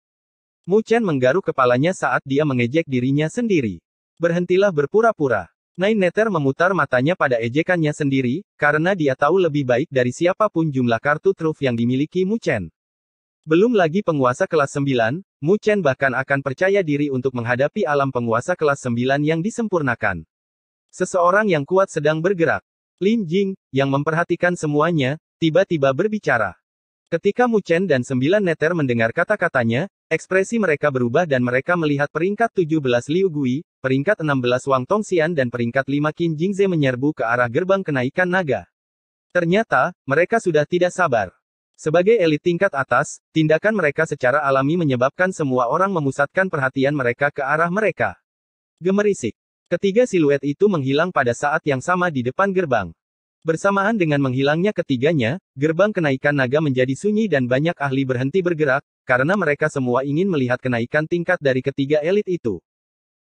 Mu Chen menggaruk kepalanya saat dia mengejek dirinya sendiri. Berhentilah berpura-pura. Nine Netter memutar matanya pada ejekannya sendiri, karena dia tahu lebih baik dari siapapun jumlah kartu truf yang dimiliki Mu Chen. Belum lagi penguasa kelas 9, Mu Chen bahkan akan percaya diri untuk menghadapi alam penguasa kelas 9 yang disempurnakan. Seseorang yang kuat sedang bergerak. Lin Jing, yang memperhatikan semuanya, tiba-tiba berbicara. Ketika Mu Chen dan sembilan neter mendengar kata-katanya, Ekspresi mereka berubah dan mereka melihat peringkat 17 Liu Gui, peringkat 16 Wang Tongxian dan peringkat 5 Qin Jingze menyerbu ke arah gerbang kenaikan naga. Ternyata, mereka sudah tidak sabar. Sebagai elit tingkat atas, tindakan mereka secara alami menyebabkan semua orang memusatkan perhatian mereka ke arah mereka. Gemerisik. Ketiga siluet itu menghilang pada saat yang sama di depan gerbang. Bersamaan dengan menghilangnya ketiganya, gerbang kenaikan naga menjadi sunyi dan banyak ahli berhenti bergerak, karena mereka semua ingin melihat kenaikan tingkat dari ketiga elit itu.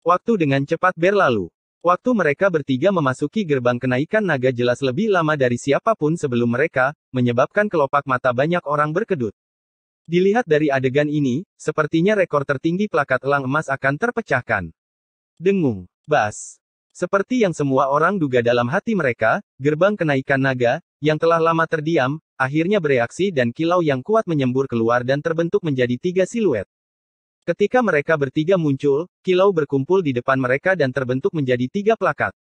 Waktu dengan cepat berlalu. Waktu mereka bertiga memasuki gerbang kenaikan naga jelas lebih lama dari siapapun sebelum mereka, menyebabkan kelopak mata banyak orang berkedut. Dilihat dari adegan ini, sepertinya rekor tertinggi plakat elang emas akan terpecahkan. Dengung, bas, seperti yang semua orang duga dalam hati mereka, gerbang kenaikan naga, yang telah lama terdiam, akhirnya bereaksi dan kilau yang kuat menyembur keluar dan terbentuk menjadi tiga siluet. Ketika mereka bertiga muncul, kilau berkumpul di depan mereka dan terbentuk menjadi tiga plakat.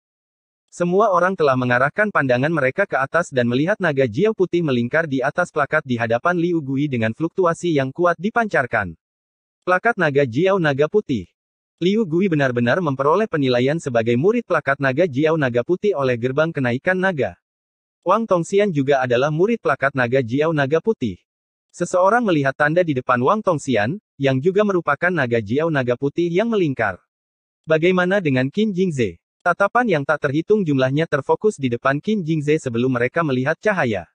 Semua orang telah mengarahkan pandangan mereka ke atas dan melihat naga Jiao putih melingkar di atas plakat di hadapan Liu Gui dengan fluktuasi yang kuat dipancarkan. Plakat naga Jiao naga putih. Liu Gui benar-benar memperoleh penilaian sebagai murid plakat naga Jiao Naga Putih oleh Gerbang Kenaikan Naga. Wang Tongxian juga adalah murid plakat naga Jiao Naga Putih. Seseorang melihat tanda di depan Wang Tongxian, yang juga merupakan naga Jiao Naga Putih yang melingkar. Bagaimana dengan Qin Jingze? Tatapan yang tak terhitung jumlahnya terfokus di depan Qin Jingze sebelum mereka melihat cahaya.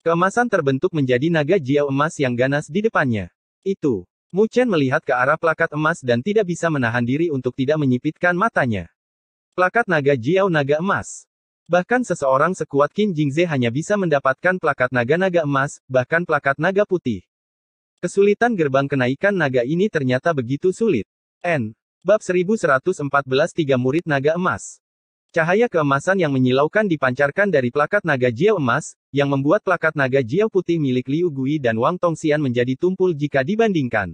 Kemasan terbentuk menjadi naga Jiao emas yang ganas di depannya. Itu, Mu Chen melihat ke arah plakat emas dan tidak bisa menahan diri untuk tidak menyipitkan matanya. Plakat naga Jiao naga emas. Bahkan seseorang sekuat Qin Jingze hanya bisa mendapatkan plakat naga-naga emas, bahkan plakat naga putih. Kesulitan gerbang kenaikan naga ini ternyata begitu sulit. N. Bab 1114 Tiga Murid Naga Emas Cahaya keemasan yang menyilaukan dipancarkan dari plakat naga Jiao emas, yang membuat plakat naga Jiao putih milik Liu Gui dan Wang Tongxian menjadi tumpul jika dibandingkan.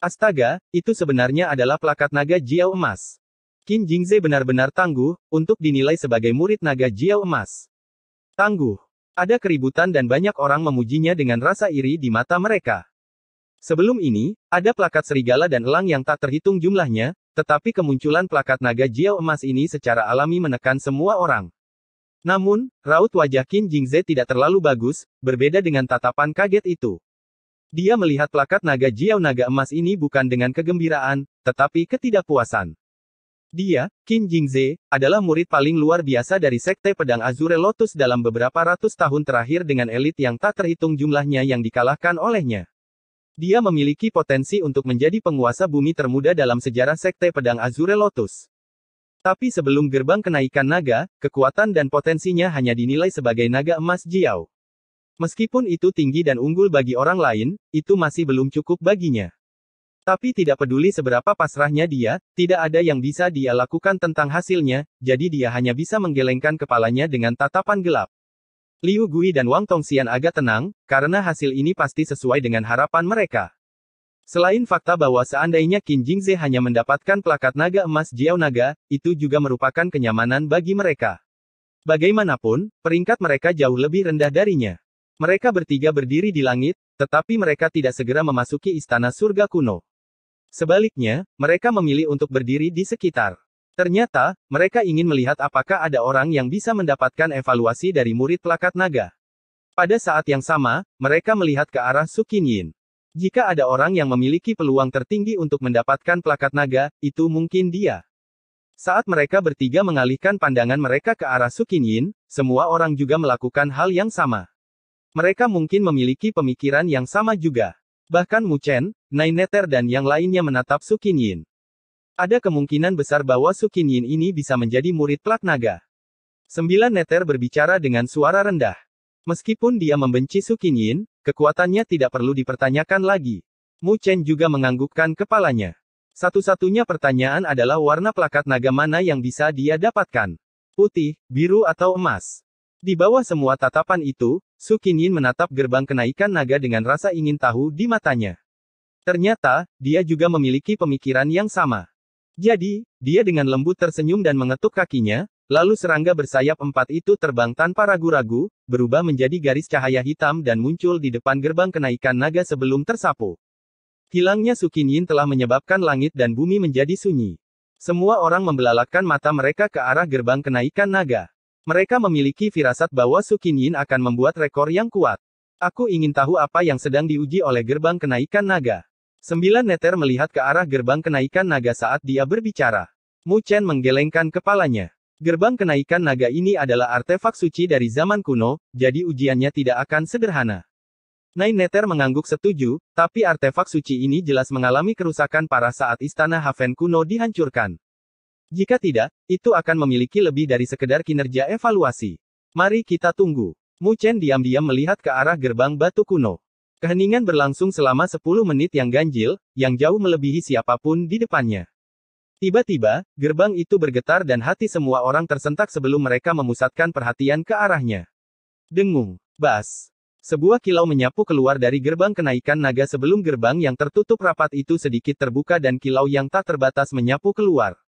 Astaga, itu sebenarnya adalah plakat naga Jiao emas. Qin Jingze benar-benar tangguh, untuk dinilai sebagai murid naga Jiao emas. Tangguh. Ada keributan dan banyak orang memujinya dengan rasa iri di mata mereka. Sebelum ini, ada plakat serigala dan elang yang tak terhitung jumlahnya, tetapi kemunculan plakat naga Jiao emas ini secara alami menekan semua orang. Namun, raut wajah Qin Jingze tidak terlalu bagus, berbeda dengan tatapan kaget itu. Dia melihat plakat naga Jiao naga emas ini bukan dengan kegembiraan, tetapi ketidakpuasan. Dia, Qin Jingze, adalah murid paling luar biasa dari Sekte Pedang Azure Lotus dalam beberapa ratus tahun terakhir dengan elit yang tak terhitung jumlahnya yang dikalahkan olehnya. Dia memiliki potensi untuk menjadi penguasa bumi termuda dalam sejarah Sekte Pedang Azure Lotus. Tapi sebelum gerbang kenaikan naga, kekuatan dan potensinya hanya dinilai sebagai naga emas Jiao. Meskipun itu tinggi dan unggul bagi orang lain, itu masih belum cukup baginya. Tapi tidak peduli seberapa pasrahnya dia, tidak ada yang bisa dia lakukan tentang hasilnya, jadi dia hanya bisa menggelengkan kepalanya dengan tatapan gelap. Liu Gui dan Wang Tongxian agak tenang, karena hasil ini pasti sesuai dengan harapan mereka. Selain fakta bahwa seandainya Qin Jingze hanya mendapatkan plakat naga emas Jiao Naga, itu juga merupakan kenyamanan bagi mereka. Bagaimanapun, peringkat mereka jauh lebih rendah darinya. Mereka bertiga berdiri di langit, tetapi mereka tidak segera memasuki istana surga kuno. Sebaliknya, mereka memilih untuk berdiri di sekitar. Ternyata, mereka ingin melihat apakah ada orang yang bisa mendapatkan evaluasi dari murid pelakat naga. Pada saat yang sama, mereka melihat ke arah Sukinyin. Jika ada orang yang memiliki peluang tertinggi untuk mendapatkan pelakat naga, itu mungkin dia. Saat mereka bertiga mengalihkan pandangan mereka ke arah Sukinyin, semua orang juga melakukan hal yang sama. Mereka mungkin memiliki pemikiran yang sama juga. Bahkan Mu Chen, Neter dan yang lainnya menatap Su Qin Yin. Ada kemungkinan besar bahwa Su Qin Yin ini bisa menjadi murid plat naga. Sembilan neter berbicara dengan suara rendah. Meskipun dia membenci Su Qin Yin, kekuatannya tidak perlu dipertanyakan lagi. Mu Chen juga menganggukkan kepalanya. Satu-satunya pertanyaan adalah warna plakat naga mana yang bisa dia dapatkan. Putih, biru atau emas. Di bawah semua tatapan itu, Su Qinyin menatap gerbang kenaikan naga dengan rasa ingin tahu di matanya. Ternyata, dia juga memiliki pemikiran yang sama. Jadi, dia dengan lembut tersenyum dan mengetuk kakinya, lalu serangga bersayap empat itu terbang tanpa ragu-ragu, berubah menjadi garis cahaya hitam dan muncul di depan gerbang kenaikan naga sebelum tersapu. Hilangnya Sukinyin telah menyebabkan langit dan bumi menjadi sunyi. Semua orang membelalakkan mata mereka ke arah gerbang kenaikan naga. Mereka memiliki firasat bahwa Sukinyin akan membuat rekor yang kuat. Aku ingin tahu apa yang sedang diuji oleh gerbang kenaikan naga. Sembilan neter melihat ke arah gerbang kenaikan naga saat dia berbicara. Mu Chen menggelengkan kepalanya. Gerbang kenaikan naga ini adalah artefak suci dari zaman kuno, jadi ujiannya tidak akan sederhana. Nine Neter mengangguk setuju, tapi artefak suci ini jelas mengalami kerusakan parah saat istana Haven kuno dihancurkan. Jika tidak, itu akan memiliki lebih dari sekedar kinerja evaluasi. Mari kita tunggu. Mu Chen diam-diam melihat ke arah gerbang batu kuno. Keheningan berlangsung selama 10 menit yang ganjil, yang jauh melebihi siapapun di depannya. Tiba-tiba, gerbang itu bergetar dan hati semua orang tersentak sebelum mereka memusatkan perhatian ke arahnya. Dengung, bas. Sebuah kilau menyapu keluar dari gerbang kenaikan naga sebelum gerbang yang tertutup rapat itu sedikit terbuka dan kilau yang tak terbatas menyapu keluar.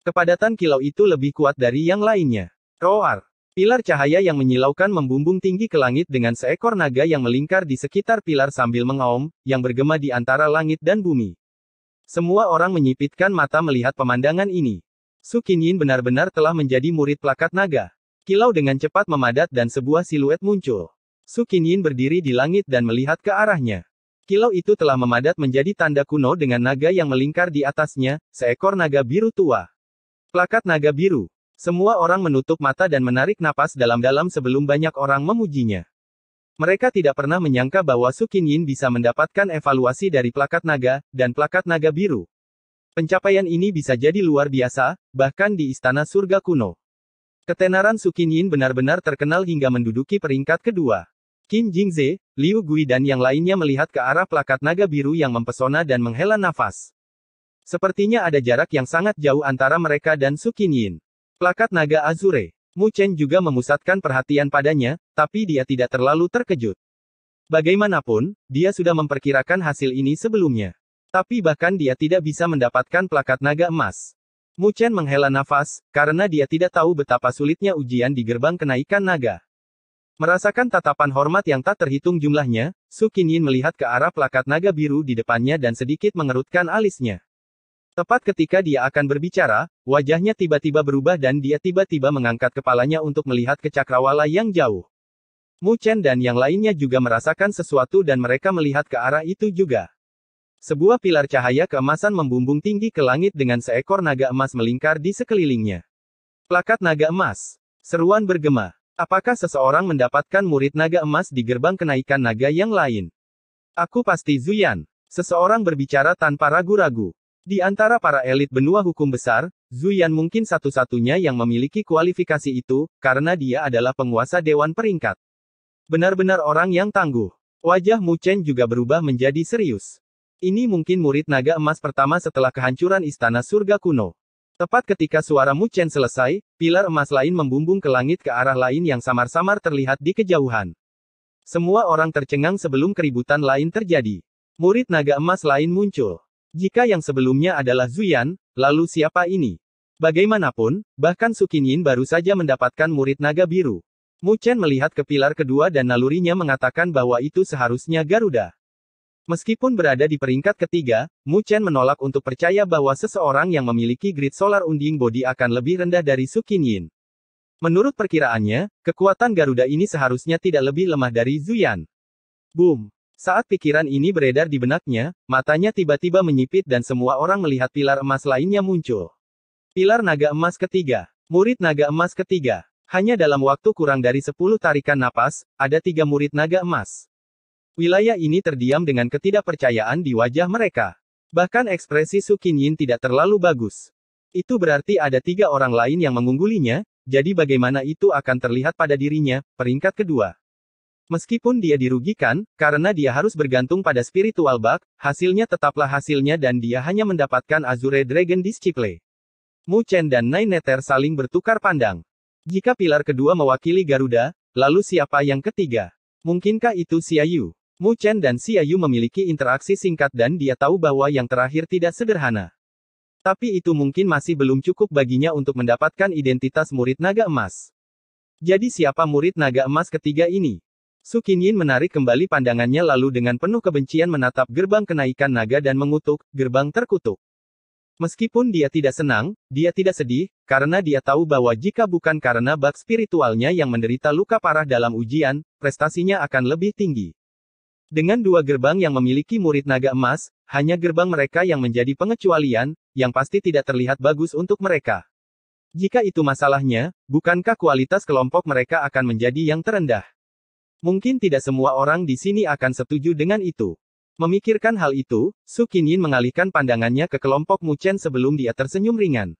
Kepadatan kilau itu lebih kuat dari yang lainnya. Roar. Pilar cahaya yang menyilaukan membumbung tinggi ke langit dengan seekor naga yang melingkar di sekitar pilar sambil mengaum, yang bergema di antara langit dan bumi. Semua orang menyipitkan mata melihat pemandangan ini. Su Yin benar-benar telah menjadi murid plakat naga. Kilau dengan cepat memadat dan sebuah siluet muncul. Su Yin berdiri di langit dan melihat ke arahnya. Kilau itu telah memadat menjadi tanda kuno dengan naga yang melingkar di atasnya, seekor naga biru tua. Plakat naga biru. Semua orang menutup mata dan menarik napas dalam-dalam sebelum banyak orang memujinya. Mereka tidak pernah menyangka bahwa Sukin Yin bisa mendapatkan evaluasi dari plakat naga, dan plakat naga biru. Pencapaian ini bisa jadi luar biasa, bahkan di istana surga kuno. Ketenaran Sukin Yin benar-benar terkenal hingga menduduki peringkat kedua. Kim Jingze, Liu Gui dan yang lainnya melihat ke arah plakat naga biru yang mempesona dan menghela nafas. Sepertinya ada jarak yang sangat jauh antara mereka dan Sukin Yin. Plakat naga Azure. Mu Chen juga memusatkan perhatian padanya, tapi dia tidak terlalu terkejut. Bagaimanapun, dia sudah memperkirakan hasil ini sebelumnya. Tapi bahkan dia tidak bisa mendapatkan plakat naga emas. Mu Chen menghela nafas, karena dia tidak tahu betapa sulitnya ujian di gerbang kenaikan naga. Merasakan tatapan hormat yang tak terhitung jumlahnya, Su Yin melihat ke arah plakat naga biru di depannya dan sedikit mengerutkan alisnya. Tepat ketika dia akan berbicara, wajahnya tiba-tiba berubah dan dia tiba-tiba mengangkat kepalanya untuk melihat ke cakrawala yang jauh. Mu Chen dan yang lainnya juga merasakan sesuatu dan mereka melihat ke arah itu juga. Sebuah pilar cahaya keemasan membumbung tinggi ke langit dengan seekor naga emas melingkar di sekelilingnya. Plakat naga emas. Seruan bergema. Apakah seseorang mendapatkan murid naga emas di gerbang kenaikan naga yang lain? Aku pasti Zuyan. Seseorang berbicara tanpa ragu-ragu. Di antara para elit benua hukum besar, Zhu Yan mungkin satu-satunya yang memiliki kualifikasi itu, karena dia adalah penguasa dewan peringkat. Benar-benar orang yang tangguh. Wajah Mu Chen juga berubah menjadi serius. Ini mungkin murid naga emas pertama setelah kehancuran istana surga kuno. Tepat ketika suara Mu Chen selesai, pilar emas lain membumbung ke langit ke arah lain yang samar-samar terlihat di kejauhan. Semua orang tercengang sebelum keributan lain terjadi. Murid naga emas lain muncul. Jika yang sebelumnya adalah Zuyan, lalu siapa ini? Bagaimanapun, bahkan Sukinyin baru saja mendapatkan murid naga biru. Mu Chen melihat ke pilar kedua dan nalurinya mengatakan bahwa itu seharusnya Garuda. Meskipun berada di peringkat ketiga, Mu Chen menolak untuk percaya bahwa seseorang yang memiliki grid solar unding body akan lebih rendah dari Sukinyin. Menurut perkiraannya, kekuatan Garuda ini seharusnya tidak lebih lemah dari Zuyan. Boom! Saat pikiran ini beredar di benaknya, matanya tiba-tiba menyipit dan semua orang melihat pilar emas lainnya muncul. Pilar naga emas ketiga. Murid naga emas ketiga. Hanya dalam waktu kurang dari 10 tarikan napas, ada tiga murid naga emas. Wilayah ini terdiam dengan ketidakpercayaan di wajah mereka. Bahkan ekspresi Qin Yin tidak terlalu bagus. Itu berarti ada tiga orang lain yang mengunggulinya, jadi bagaimana itu akan terlihat pada dirinya, peringkat kedua. Meskipun dia dirugikan, karena dia harus bergantung pada spiritual bug, hasilnya tetaplah hasilnya dan dia hanya mendapatkan Azure Dragon Disciple. Mu Chen dan Neter saling bertukar pandang. Jika pilar kedua mewakili Garuda, lalu siapa yang ketiga? Mungkinkah itu Xiaoyu? Mu Chen dan Xiaoyu memiliki interaksi singkat dan dia tahu bahwa yang terakhir tidak sederhana. Tapi itu mungkin masih belum cukup baginya untuk mendapatkan identitas murid naga emas. Jadi siapa murid naga emas ketiga ini? Su Qinyin menarik kembali pandangannya lalu dengan penuh kebencian menatap gerbang kenaikan naga dan mengutuk, gerbang terkutuk. Meskipun dia tidak senang, dia tidak sedih, karena dia tahu bahwa jika bukan karena bak spiritualnya yang menderita luka parah dalam ujian, prestasinya akan lebih tinggi. Dengan dua gerbang yang memiliki murid naga emas, hanya gerbang mereka yang menjadi pengecualian, yang pasti tidak terlihat bagus untuk mereka. Jika itu masalahnya, bukankah kualitas kelompok mereka akan menjadi yang terendah? Mungkin tidak semua orang di sini akan setuju dengan itu. Memikirkan hal itu, Su Yin mengalihkan pandangannya ke kelompok Mu Chen sebelum dia tersenyum ringan.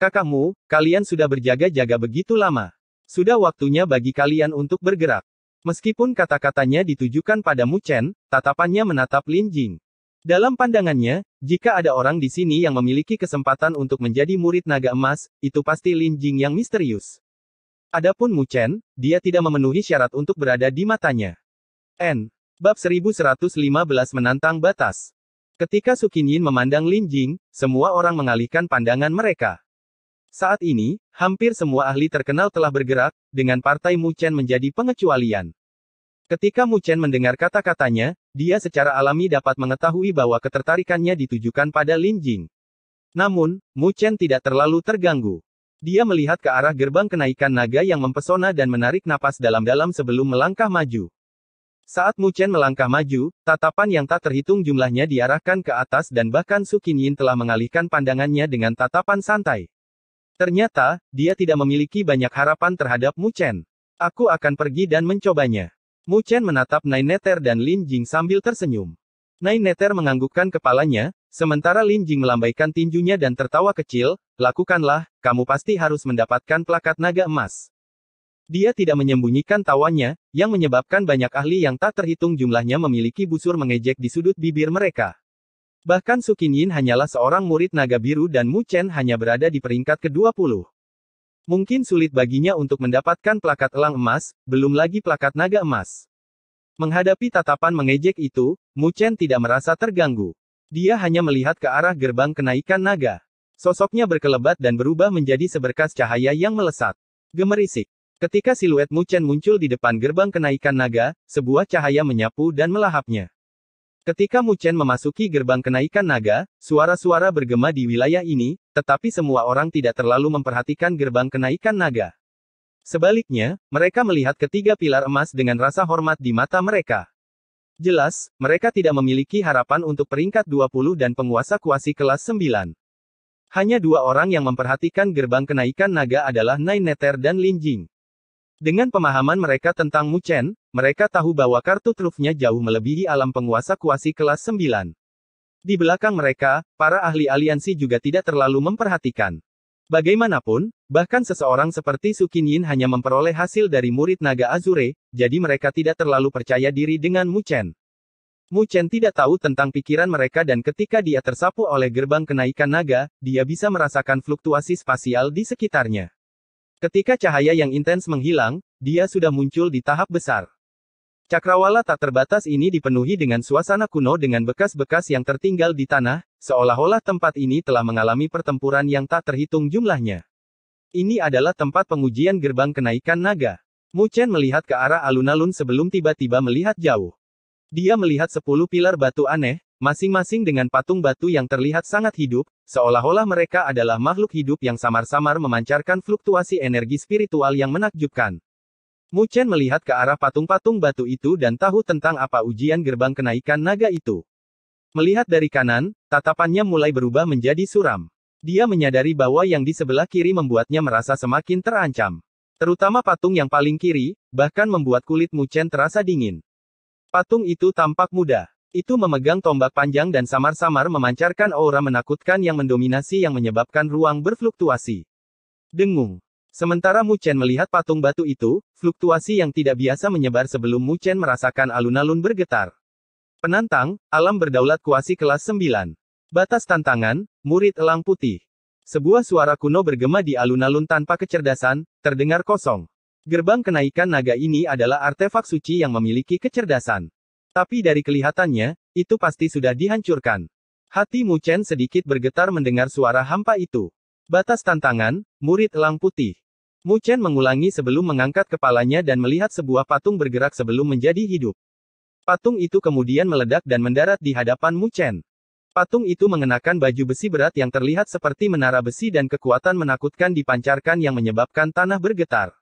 Kakakmu, kalian sudah berjaga-jaga begitu lama. Sudah waktunya bagi kalian untuk bergerak. Meskipun kata-katanya ditujukan pada Mu Chen, tatapannya menatap Lin Jing. Dalam pandangannya, jika ada orang di sini yang memiliki kesempatan untuk menjadi murid naga emas, itu pasti Lin Jing yang misterius. Adapun Mu Chen, dia tidak memenuhi syarat untuk berada di matanya. N. Bab 1115 menantang batas. Ketika Su Yin memandang Lin Jing, semua orang mengalihkan pandangan mereka. Saat ini, hampir semua ahli terkenal telah bergerak, dengan partai Mu Chen menjadi pengecualian. Ketika Mu Chen mendengar kata-katanya, dia secara alami dapat mengetahui bahwa ketertarikannya ditujukan pada Lin Jing. Namun, Mu Chen tidak terlalu terganggu. Dia melihat ke arah gerbang kenaikan naga yang mempesona dan menarik napas dalam-dalam sebelum melangkah maju. Saat Mu Chen melangkah maju, tatapan yang tak terhitung jumlahnya diarahkan ke atas dan bahkan Su Qin Yin telah mengalihkan pandangannya dengan tatapan santai. Ternyata, dia tidak memiliki banyak harapan terhadap Mu Chen. Aku akan pergi dan mencobanya. Mu Chen menatap Nai Neter dan Lin Jing sambil tersenyum. Nai Neter menganggukkan kepalanya, Sementara Lin Jing melambaikan tinjunya dan tertawa kecil, lakukanlah, kamu pasti harus mendapatkan plakat naga emas. Dia tidak menyembunyikan tawanya, yang menyebabkan banyak ahli yang tak terhitung jumlahnya memiliki busur mengejek di sudut bibir mereka. Bahkan Su Yin hanyalah seorang murid naga biru dan Mu Chen hanya berada di peringkat ke-20. Mungkin sulit baginya untuk mendapatkan plakat elang emas, belum lagi plakat naga emas. Menghadapi tatapan mengejek itu, Mu Chen tidak merasa terganggu. Dia hanya melihat ke arah gerbang kenaikan naga. Sosoknya berkelebat dan berubah menjadi seberkas cahaya yang melesat. Gemerisik. Ketika siluet Muchen muncul di depan gerbang kenaikan naga, sebuah cahaya menyapu dan melahapnya. Ketika Muchen memasuki gerbang kenaikan naga, suara-suara bergema di wilayah ini, tetapi semua orang tidak terlalu memperhatikan gerbang kenaikan naga. Sebaliknya, mereka melihat ketiga pilar emas dengan rasa hormat di mata mereka. Jelas, mereka tidak memiliki harapan untuk peringkat 20 dan penguasa kuasi kelas 9. Hanya dua orang yang memperhatikan gerbang kenaikan naga adalah Nai Neter dan Lin Jing. Dengan pemahaman mereka tentang Mu Chen, mereka tahu bahwa kartu trufnya jauh melebihi alam penguasa kuasi kelas 9. Di belakang mereka, para ahli aliansi juga tidak terlalu memperhatikan. Bagaimanapun, bahkan seseorang seperti Sukinyin hanya memperoleh hasil dari murid naga Azure, jadi mereka tidak terlalu percaya diri dengan Mu Chen. Mu Chen tidak tahu tentang pikiran mereka dan ketika dia tersapu oleh gerbang kenaikan naga, dia bisa merasakan fluktuasi spasial di sekitarnya. Ketika cahaya yang intens menghilang, dia sudah muncul di tahap besar. Cakrawala tak terbatas ini dipenuhi dengan suasana kuno dengan bekas-bekas yang tertinggal di tanah, Seolah-olah tempat ini telah mengalami pertempuran yang tak terhitung jumlahnya. Ini adalah tempat pengujian gerbang kenaikan naga. Mu Chen melihat ke arah alun-alun sebelum tiba-tiba melihat jauh. Dia melihat sepuluh pilar batu aneh, masing-masing dengan patung batu yang terlihat sangat hidup, seolah-olah mereka adalah makhluk hidup yang samar-samar memancarkan fluktuasi energi spiritual yang menakjubkan. Mu Chen melihat ke arah patung-patung batu itu dan tahu tentang apa ujian gerbang kenaikan naga itu. Melihat dari kanan, tatapannya mulai berubah menjadi suram. Dia menyadari bahwa yang di sebelah kiri membuatnya merasa semakin terancam. Terutama patung yang paling kiri, bahkan membuat kulit Muchen terasa dingin. Patung itu tampak muda. Itu memegang tombak panjang dan samar-samar memancarkan aura menakutkan yang mendominasi yang menyebabkan ruang berfluktuasi. Dengung. Sementara Muchen melihat patung batu itu, fluktuasi yang tidak biasa menyebar sebelum Muchen merasakan alun-alun bergetar. Penantang, alam berdaulat kuasi kelas 9. Batas tantangan, murid elang putih. Sebuah suara kuno bergema di alun-alun tanpa kecerdasan, terdengar kosong. Gerbang kenaikan naga ini adalah artefak suci yang memiliki kecerdasan. Tapi dari kelihatannya, itu pasti sudah dihancurkan. Hati Mu Chen sedikit bergetar mendengar suara hampa itu. Batas tantangan, murid elang putih. Mu Chen mengulangi sebelum mengangkat kepalanya dan melihat sebuah patung bergerak sebelum menjadi hidup. Patung itu kemudian meledak dan mendarat di hadapan Mu Chen. Patung itu mengenakan baju besi berat yang terlihat seperti menara besi dan kekuatan menakutkan dipancarkan yang menyebabkan tanah bergetar.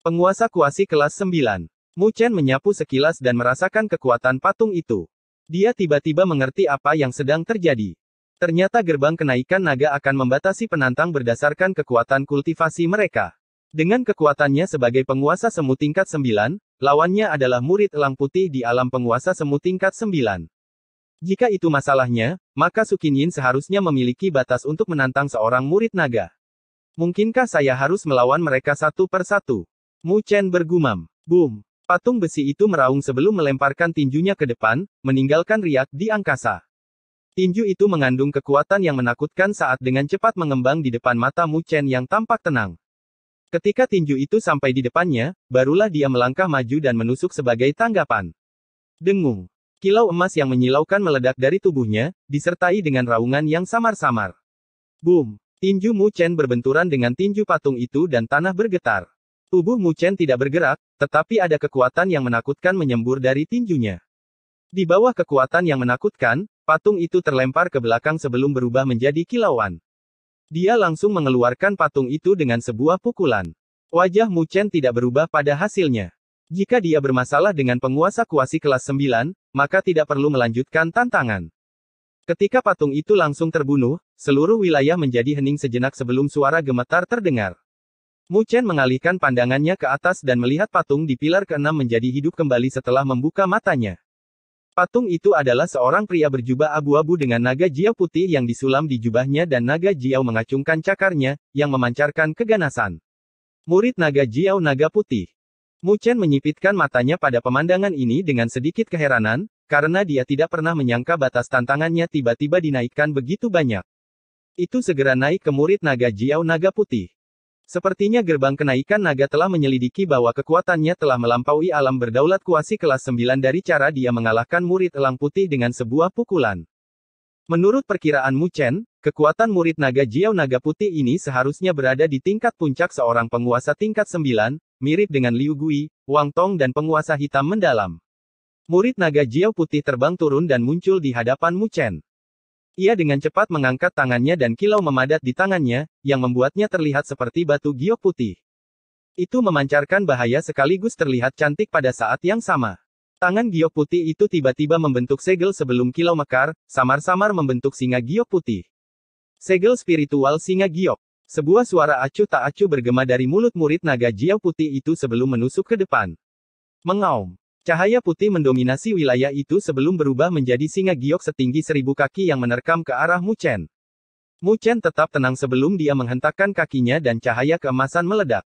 Penguasa kuasi kelas 9. Mu Chen menyapu sekilas dan merasakan kekuatan patung itu. Dia tiba-tiba mengerti apa yang sedang terjadi. Ternyata gerbang kenaikan naga akan membatasi penantang berdasarkan kekuatan kultivasi mereka. Dengan kekuatannya sebagai penguasa semu tingkat 9, lawannya adalah murid elang putih di alam penguasa semu tingkat 9. Jika itu masalahnya, maka Sukinyin seharusnya memiliki batas untuk menantang seorang murid naga. Mungkinkah saya harus melawan mereka satu per satu? Mu Chen bergumam. Boom. Patung besi itu meraung sebelum melemparkan tinjunya ke depan, meninggalkan riak di angkasa. Tinju itu mengandung kekuatan yang menakutkan saat dengan cepat mengembang di depan mata Mu Chen yang tampak tenang. Ketika tinju itu sampai di depannya, barulah dia melangkah maju dan menusuk sebagai tanggapan. Dengung. Kilau emas yang menyilaukan meledak dari tubuhnya, disertai dengan raungan yang samar-samar. Boom. Tinju Mu Chen berbenturan dengan tinju patung itu dan tanah bergetar. Tubuh Mu Chen tidak bergerak, tetapi ada kekuatan yang menakutkan menyembur dari tinjunya. Di bawah kekuatan yang menakutkan, patung itu terlempar ke belakang sebelum berubah menjadi kilauan. Dia langsung mengeluarkan patung itu dengan sebuah pukulan. Wajah Mu Chen tidak berubah pada hasilnya. Jika dia bermasalah dengan penguasa kuasi kelas 9, maka tidak perlu melanjutkan tantangan. Ketika patung itu langsung terbunuh, seluruh wilayah menjadi hening sejenak sebelum suara gemetar terdengar. Mu Chen mengalihkan pandangannya ke atas dan melihat patung di pilar keenam menjadi hidup kembali setelah membuka matanya. Patung itu adalah seorang pria berjubah abu-abu dengan naga jiao putih yang disulam di jubahnya dan naga jiao mengacungkan cakarnya, yang memancarkan keganasan. Murid naga jiao naga putih. Mu Chen menyipitkan matanya pada pemandangan ini dengan sedikit keheranan, karena dia tidak pernah menyangka batas tantangannya tiba-tiba dinaikkan begitu banyak. Itu segera naik ke murid naga jiao naga putih. Sepertinya gerbang kenaikan naga telah menyelidiki bahwa kekuatannya telah melampaui alam berdaulat kuasi kelas 9 dari cara dia mengalahkan murid elang putih dengan sebuah pukulan. Menurut perkiraan Mu Chen, kekuatan murid naga Jiao Naga Putih ini seharusnya berada di tingkat puncak seorang penguasa tingkat 9, mirip dengan Liu Gui, Wang Tong dan penguasa hitam mendalam. Murid naga Jiao Putih terbang turun dan muncul di hadapan Mu Chen. Ia dengan cepat mengangkat tangannya dan kilau memadat di tangannya, yang membuatnya terlihat seperti batu giok putih. Itu memancarkan bahaya sekaligus terlihat cantik pada saat yang sama. Tangan giok putih itu tiba-tiba membentuk segel sebelum kilau mekar, samar-samar membentuk singa giok putih. Segel spiritual singa giok. Sebuah suara acuh tak acuh bergema dari mulut murid naga giok putih itu sebelum menusuk ke depan. Mengaum. Cahaya putih mendominasi wilayah itu sebelum berubah menjadi singa giok setinggi seribu kaki yang menerkam ke arah Mu Chen. Mu Chen tetap tenang sebelum dia menghentakkan kakinya dan cahaya keemasan meledak.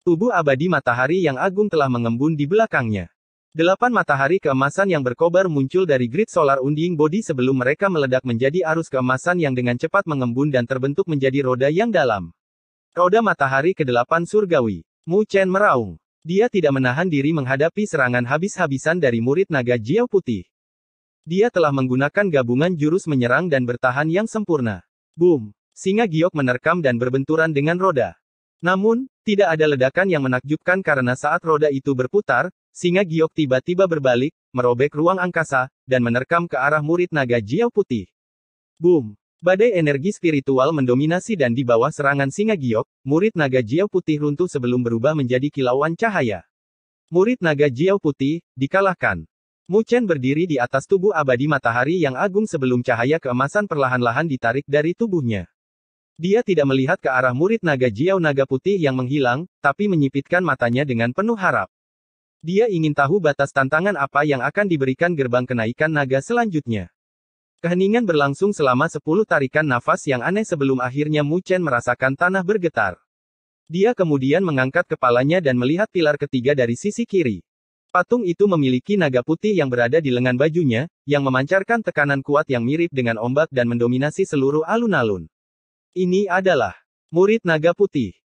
Tubuh abadi matahari yang agung telah mengembun di belakangnya. Delapan matahari keemasan yang berkobar muncul dari grid solar unding body sebelum mereka meledak menjadi arus keemasan yang dengan cepat mengembun dan terbentuk menjadi roda yang dalam. Roda matahari ke-8 surgawi. Mu Chen meraung. Dia tidak menahan diri menghadapi serangan habis-habisan dari murid naga Jiao Putih. Dia telah menggunakan gabungan jurus menyerang dan bertahan yang sempurna. Boom! Singa giok menerkam dan berbenturan dengan roda. Namun, tidak ada ledakan yang menakjubkan karena saat roda itu berputar, singa giok tiba-tiba berbalik, merobek ruang angkasa, dan menerkam ke arah murid naga Jiao Putih. Boom! Badai energi spiritual mendominasi dan di bawah serangan singa giok, murid naga Jiao Putih runtuh sebelum berubah menjadi kilauan cahaya. Murid naga Jiao Putih, dikalahkan. Mu Chen berdiri di atas tubuh abadi matahari yang agung sebelum cahaya keemasan perlahan-lahan ditarik dari tubuhnya. Dia tidak melihat ke arah murid naga Jiao naga putih yang menghilang, tapi menyipitkan matanya dengan penuh harap. Dia ingin tahu batas tantangan apa yang akan diberikan gerbang kenaikan naga selanjutnya. Keheningan berlangsung selama 10 tarikan nafas yang aneh sebelum akhirnya Mu Chen merasakan tanah bergetar. Dia kemudian mengangkat kepalanya dan melihat pilar ketiga dari sisi kiri. Patung itu memiliki naga putih yang berada di lengan bajunya, yang memancarkan tekanan kuat yang mirip dengan ombak dan mendominasi seluruh alun-alun. Ini adalah murid naga putih.